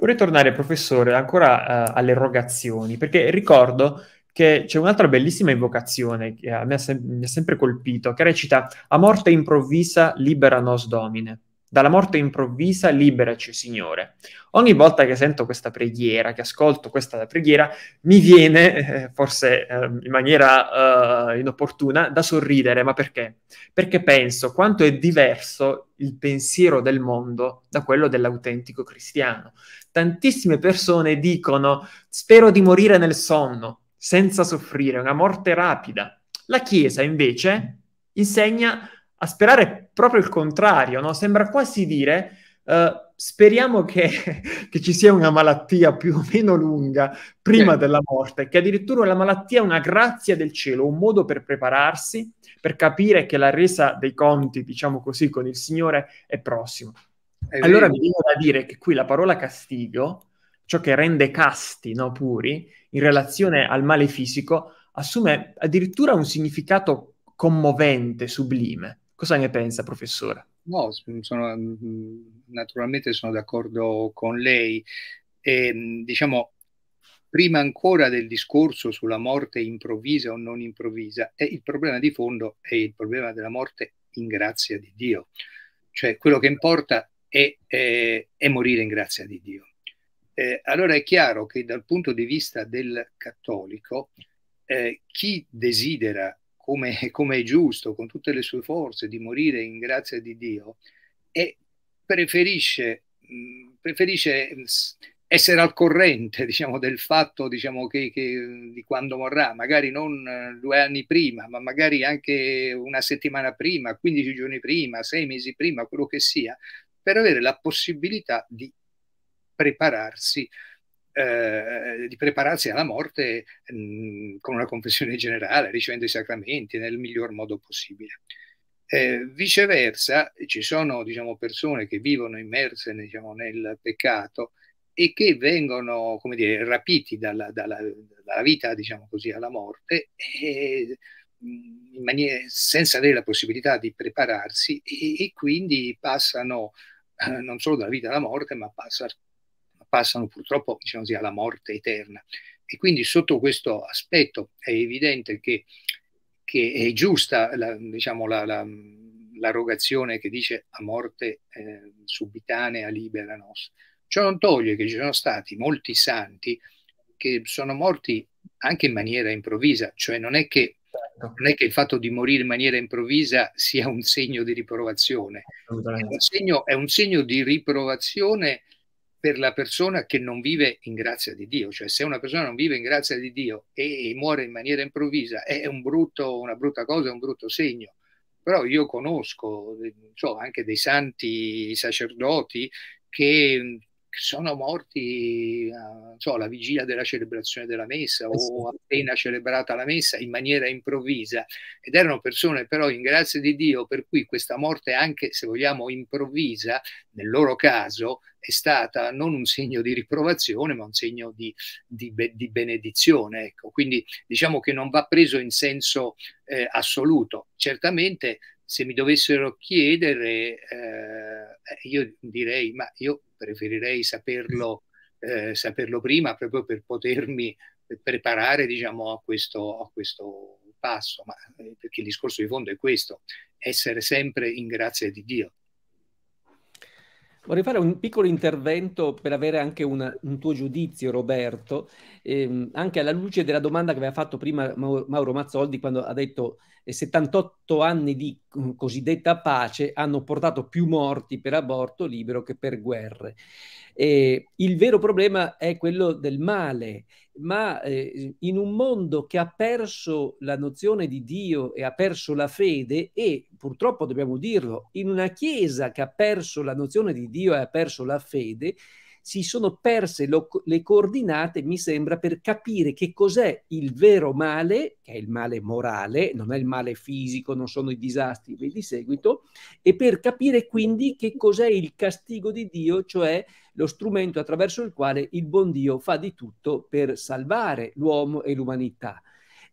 Vorrei tornare, professore, ancora uh, alle rogazioni, perché ricordo che c'è un'altra bellissima invocazione che mi ha, sem- mi ha sempre colpito, che recita «A morte improvvisa libera nos domine». Dalla morte improvvisa liberaci, Signore. Ogni volta che sento questa preghiera, che ascolto questa preghiera, mi viene, eh, forse eh, in maniera eh, inopportuna, da sorridere. Ma perché? Perché penso quanto è diverso il pensiero del mondo da quello dell'autentico cristiano. Tantissime persone dicono: Spero di morire nel sonno, senza soffrire, una morte rapida. La Chiesa invece insegna a sperare proprio il contrario, no? Sembra quasi dire... Uh, speriamo che, che, ci sia una malattia più o meno lunga prima sì. della morte, che addirittura la malattia è una grazia del cielo, un modo per prepararsi, per capire che la resa dei conti, diciamo così, con il Signore è prossima. allora mi viene da dire che qui la parola castigo, ciò che rende casti, no, puri, in relazione al male fisico, assume addirittura un significato commovente, sublime. Cosa ne pensa, professore? No, sono, mhmm, naturalmente sono d'accordo con lei. E, ehm, diciamo, prima ancora del discorso sulla morte improvvisa o non improvvisa, il problema di fondo è il problema della morte in grazia di Dio. Cioè, quello che importa è, è, è morire in grazia di Dio. Eh, allora è chiaro che dal punto di vista del cattolico, eh, chi desidera come, come, è giusto, con tutte le sue forze, di morire in grazia di Dio, e preferisce, preferisce essere al corrente diciamo, del fatto diciamo, che, che, di quando morrà, magari non eh, due anni prima, ma magari anche una settimana prima, 15 giorni prima, sei mesi prima, quello che sia, per avere la possibilità di prepararsi eh, di prepararsi alla morte mh, mm, con una confessione generale, ricevendo i sacramenti nel miglior modo possibile. Eh, viceversa, ci sono diciamo, persone che vivono immerse diciamo, nel peccato e che vengono dire, rapiti dalla, dalla, dalla vita diciamo così, alla morte e, mm, senza avere la possibilità di prepararsi e, e quindi passano eh, non solo dalla vita alla morte, ma passano passano purtroppo diciamo così, alla morte eterna. E quindi sotto questo aspetto è evidente che, che è giusta la, diciamo, la, la l'arrogazione che dice a morte eh, subitanea libera nos. Ciò non toglie che ci sono stati molti santi che sono morti anche in maniera improvvisa, cioè non è che, certo. non è che il fatto di morire in maniera improvvisa sia un segno di riprovazione, è un segno, è un segno di riprovazione per la persona che non vive in grazia di Dio, cioè se una persona non vive in grazia di Dio e, e muore in maniera improvvisa è un brutto, una brutta cosa, è un brutto segno. Però io conosco eh, so, anche dei santi sacerdoti che sono morti eh, so, alla vigilia della celebrazione della messa eh o appena celebrata la messa in maniera improvvisa ed erano persone però in grazia di Dio per cui questa morte anche se vogliamo improvvisa nel loro caso è stata non un segno di riprovazione ma un segno di, di, di benedizione ecco. quindi diciamo che non va preso in senso eh, assoluto certamente se mi dovessero chiedere, eh, eh io direi, ma io preferirei saperlo, eh, saperlo prima proprio per potermi preparare diciamo, a, questo, a questo passo, ma, eh, perché il discorso di fondo è questo, essere sempre in grazia di Dio. Vorrei fare un piccolo intervento per avere anche una, un tuo giudizio, Roberto, ehm, anche alla luce della domanda che aveva fatto prima Mauro Mazzoldi quando ha detto 78 otto anni di mm, cosiddetta pace hanno portato più morti per aborto libero che per guerre. Eh, il vero problema è quello del male, ma eh, in un mondo che ha perso la nozione di Dio e ha perso la fede e purtroppo dobbiamo dirlo, in una Chiesa che ha perso la nozione di Dio e ha perso la fede, si sono perse lo, le coordinate, mi sembra, per capire che cos'è il vero male, che è il male morale, non è il male fisico, non sono i disastri di seguito, e per capire quindi che cos'è il castigo di Dio, cioè lo strumento attraverso il quale il buon Dio fa di tutto per salvare l'uomo e l'umanità.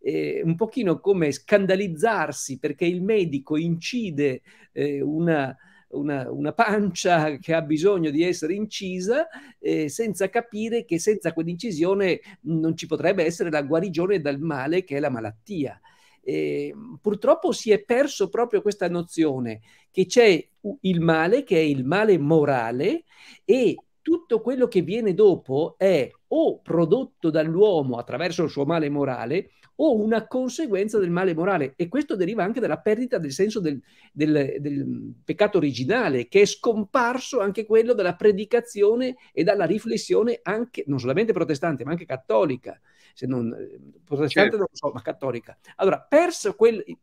Eh, un pochino come scandalizzarsi perché il medico incide eh, una una, una, pancia che ha bisogno di essere incisa eh, senza capire che senza quell'incisione non ci potrebbe essere la guarigione dal male che è la malattia. Eh, purtroppo si è perso proprio questa nozione che c'è il male, che è il male morale, e tutto quello che viene dopo è o prodotto dall'uomo attraverso il suo male morale, o una conseguenza del male morale e questo deriva anche dalla perdita del senso del, del, del peccato originale che è scomparso anche quello dalla predicazione e dalla riflessione anche non solamente protestante ma anche cattolica se non eh, protestante certo. non lo so ma cattolica allora persa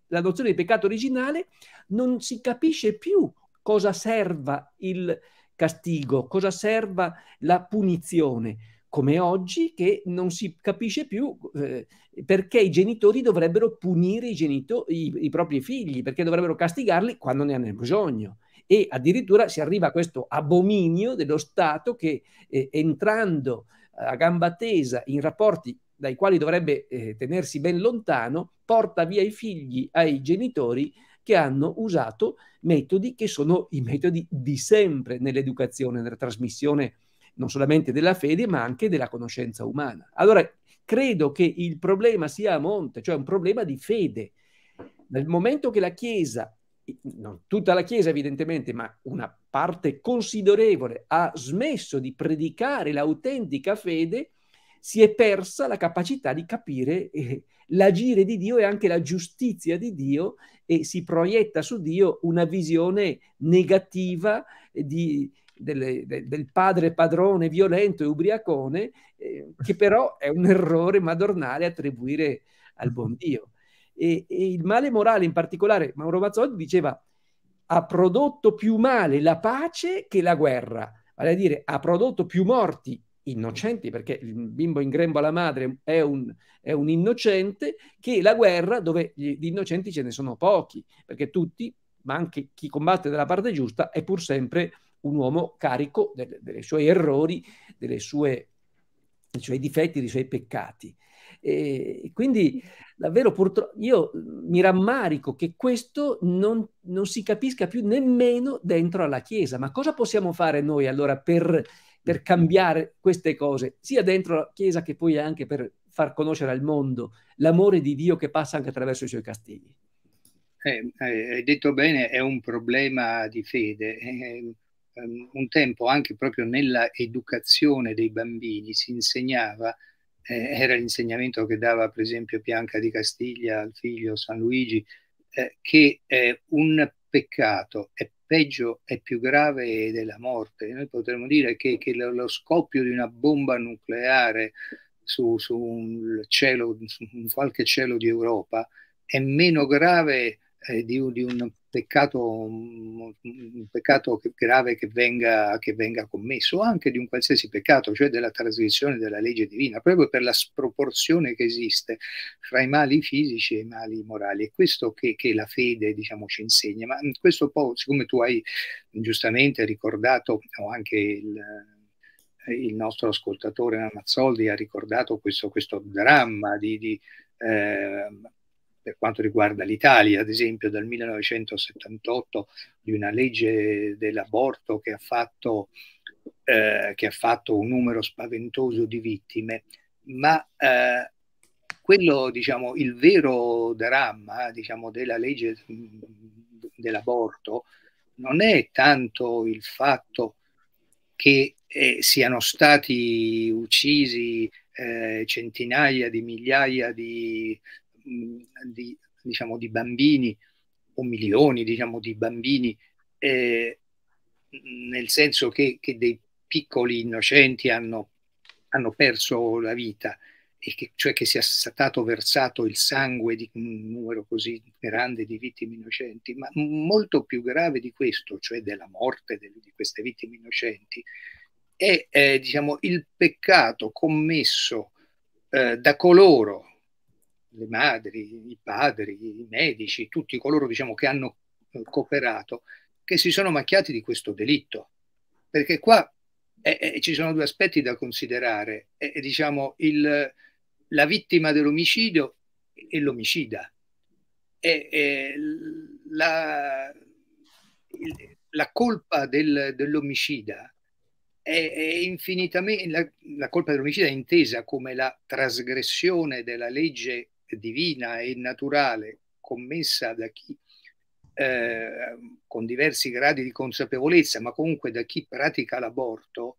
la nozione di peccato originale non si capisce più cosa serva il castigo cosa serva la punizione come oggi che non si capisce più eh, perché i genitori dovrebbero punire i, genito- i, i, propri figli, perché dovrebbero castigarli quando ne hanno bisogno. E addirittura si arriva a questo abominio dello Stato che eh, entrando a gamba tesa in rapporti dai quali dovrebbe eh, tenersi ben lontano, porta via i figli ai genitori che hanno usato metodi che sono i metodi di sempre nell'educazione, nella trasmissione non solamente della fede, ma anche della conoscenza umana. Allora, credo che il problema sia a monte, cioè un problema di fede. Nel momento che la Chiesa, non tutta la Chiesa evidentemente, ma una parte considerevole, ha smesso di predicare l'autentica fede, si è persa la capacità di capire eh, l'agire di Dio e anche la giustizia di Dio e si proietta su Dio una visione negativa di, delle, de, del padre padrone violento e ubriacone, eh, che però è un errore madornale attribuire al buon Dio. E, e il male morale in particolare, Mauro Mazzotti diceva, ha prodotto più male la pace che la guerra, vale a dire ha prodotto più morti innocenti, perché il bimbo in grembo alla madre è un, è un innocente, che la guerra dove gli, gli innocenti ce ne sono pochi, perché tutti, ma anche chi combatte dalla parte giusta, è pur sempre un uomo carico delle, delle sue errori, delle sue, dei suoi difetti, dei suoi peccati. E quindi davvero purtroppo io mm, mi rammarico che questo non, non, si capisca più nemmeno dentro alla Chiesa. Ma cosa possiamo fare noi allora per, per cambiare queste cose, sia dentro la Chiesa che poi anche per far conoscere al mondo l'amore di Dio che passa anche attraverso i suoi castigli? Eh, hai detto bene, è un problema di fede. Eh, um, un tempo anche proprio nella educazione dei bambini si insegnava, eh, era l'insegnamento che dava per esempio Bianca di Castiglia al figlio San Luigi, eh, che eh, un peccato è peggio, è più grave della morte. Noi potremmo dire che, che lo scoppio di una bomba nucleare su, su, un cielo, su un qualche cielo di Europa è meno grave eh, di, di, un peccato, un peccato grave che venga, che venga commesso, o anche di un qualsiasi peccato, cioè della trasgressione della legge divina, proprio per la sproporzione che esiste fra i mali fisici e i mali morali. È questo che, che la fede diciamo, ci insegna, ma questo po', siccome tu hai giustamente ricordato, o anche il il nostro ascoltatore Mazzoldi ha ricordato questo, questo dramma di, di eh, per quanto riguarda l'Italia, ad esempio dal 1978 di una legge dell'aborto che, eh, che ha fatto, un numero spaventoso di vittime, ma eh, quello, diciamo, il vero dramma diciamo, della legge dell'aborto non è tanto il fatto che eh, siano stati uccisi eh, centinaia di migliaia di di, diciamo, di bambini o milioni diciamo, di bambini, eh, nel senso che, che, dei piccoli innocenti hanno, hanno perso la vita, e che, cioè che sia stato versato il sangue di un numero così grande di vittime innocenti, ma molto più grave di questo, cioè della morte de, di queste vittime innocenti, è eh, diciamo, il peccato commesso eh, da coloro le madri, i padri, i medici, tutti coloro diciamo, che hanno eh, cooperato, che si sono macchiati di questo delitto. Perché qua eh, eh, ci sono due aspetti da considerare, eh, eh diciamo, il, la vittima dell'omicidio e l'omicida. La, la, colpa del, dell'omicida è, è, infinitamente, la, la colpa dell'omicida è intesa come la trasgressione della legge divina e naturale commessa da chi eh, con diversi gradi di consapevolezza, ma comunque da chi pratica l'aborto,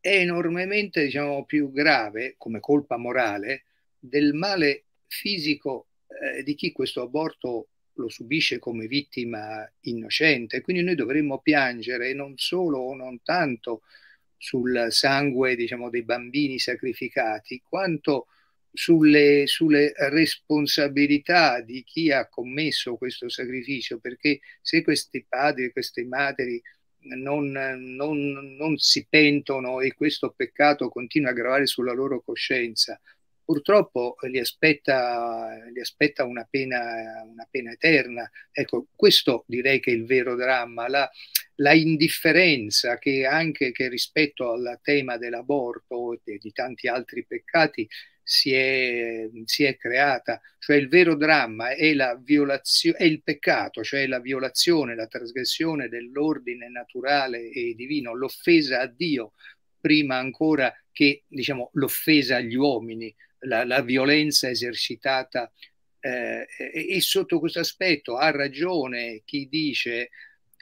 è enormemente diciamo, più grave come colpa morale del male fisico eh, di chi questo aborto lo subisce come vittima innocente. Quindi noi dovremmo piangere non solo o non tanto sul sangue diciamo, dei bambini sacrificati, quanto sulle, sulle, responsabilità di chi ha commesso questo sacrificio, perché se questi padri, queste madri non, non, non si pentono e questo peccato continua a gravare sulla loro coscienza, purtroppo li aspetta, li aspetta una, pena, una, pena, eterna. Ecco, questo direi che è il vero dramma, la, la indifferenza che anche che rispetto al tema dell'aborto e di tanti altri peccati si è, si è creata, cioè il vero dramma è, la violazio- è il peccato, cioè la violazione, la trasgressione dell'ordine naturale e divino, l'offesa a Dio prima ancora che diciamo, l'offesa agli uomini, la, la violenza esercitata eh, e, e, sotto questo aspetto ha ragione chi dice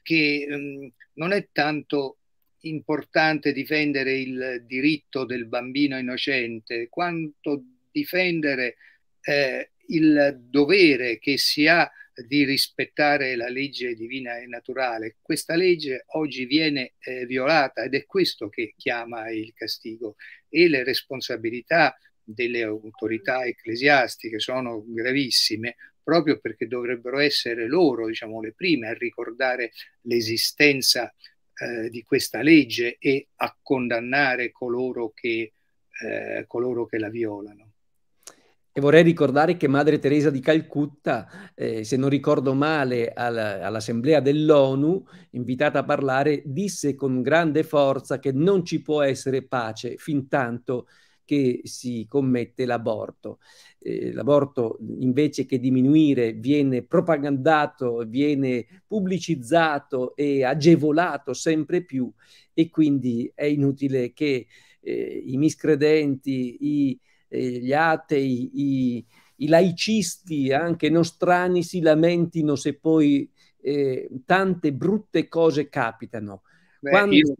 che mh, mm, non è tanto importante difendere il diritto del bambino innocente quanto difendere eh, il dovere che si ha di rispettare la legge divina e naturale. Questa legge oggi viene eh, violata ed è questo che chiama il castigo e le responsabilità delle autorità ecclesiastiche sono gravissime proprio perché dovrebbero essere loro diciamo, le prime a ricordare l'esistenza eh, di questa legge e a condannare coloro che, eh, coloro che la violano. E vorrei ricordare che Madre Teresa di Calcutta, eh, se non ricordo male, all'assemblea dell'ONU, invitata a parlare, disse con grande forza che non ci può essere pace fin tanto che si commette l'aborto. Eh, l'aborto invece che diminuire viene propagandato, viene pubblicizzato e agevolato sempre più e quindi è inutile che eh, i miscredenti, i, eh, gli atei, i, i laicisti anche nostrani si lamentino se poi eh, tante brutte cose capitano. Beh, Quando... io,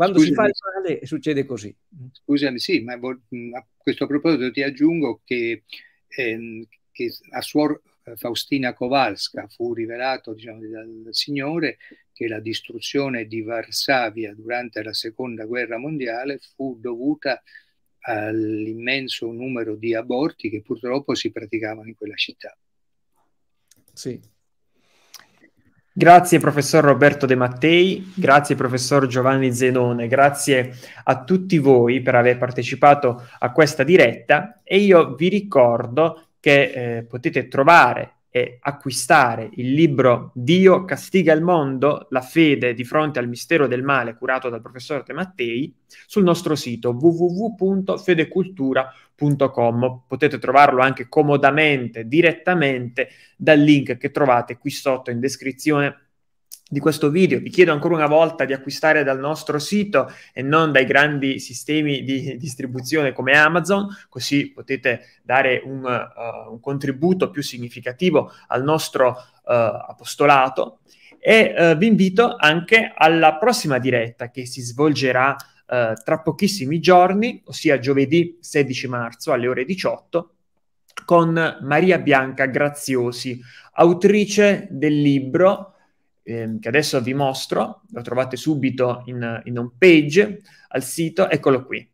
quando Scusi, si fa il male succede così. Scusami, sì, ma a questo proposito ti aggiungo che, ehm, che a Suor eh, Faustina Kowalska fu rivelato diciamo, dal Signore che la distruzione di Varsavia durante la Seconda Guerra Mondiale fu dovuta all'immenso numero di aborti che purtroppo si praticavano in quella città. Sì, Grazie professor Roberto De Mattei, grazie professor Giovanni Zenone, grazie a tutti voi per aver partecipato a questa diretta e io vi ricordo che eh, potete trovare e acquistare il libro Dio castiga il mondo, la fede di fronte al mistero del male curato dal professor De Mattei sul nostro sito www.fedecultura.com. Potete trovarlo anche comodamente, direttamente dal link che trovate qui sotto in descrizione di questo video. Vi chiedo ancora una volta di acquistare dal nostro sito e non dai grandi sistemi di distribuzione come Amazon, così potete dare un, uh, un contributo più significativo al nostro uh, apostolato. E uh, vi invito anche alla prossima diretta che si svolgerà tra pochissimi giorni, ossia giovedì 16 marzo alle ore 18 con Maria Bianca Graziosi, autrice del libro ehm, che adesso vi mostro, lo trovate subito in, in home page al sito, eccolo qui.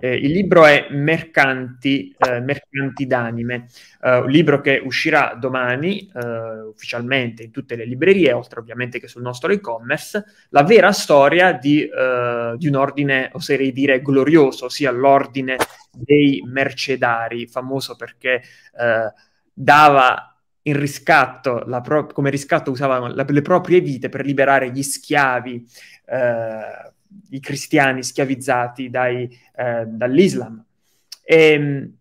Eh, il libro è Mercanti, eh, Mercanti d'anime, eh, un libro che uscirà domani eh, ufficialmente in tutte le librerie, oltre ovviamente che sul nostro e-commerce, la vera storia di, eh, di un ordine, oserei dire, glorioso, ossia l'ordine dei mercedari, famoso perché eh, dava in riscatto, pro- come riscatto usavano la- le proprie vite per liberare gli schiavi, eh, i cristiani schiavizzati dai, eh, dall'Islam. E, ehm,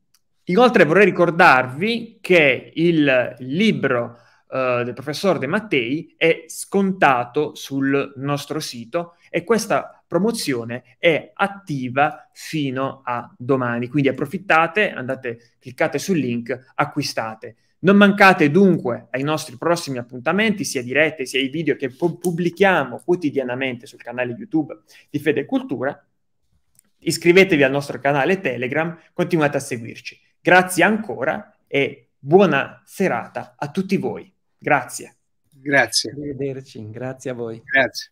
inoltre vorrei ricordarvi che il libro eh, del professor De Mattei è scontato sul nostro sito e questa promozione è attiva fino a domani. Quindi approfittate, andate, cliccate sul link, acquistate non mancate dunque ai nostri prossimi appuntamenti, sia dirette sia i video che pubblichiamo quotidianamente sul canale YouTube di Fede Cultura. Iscrivetevi al nostro canale Telegram, continuate a seguirci. Grazie ancora e buona serata a tutti voi. Grazie. Grazie. Arrivederci, grazie a voi. Grazie.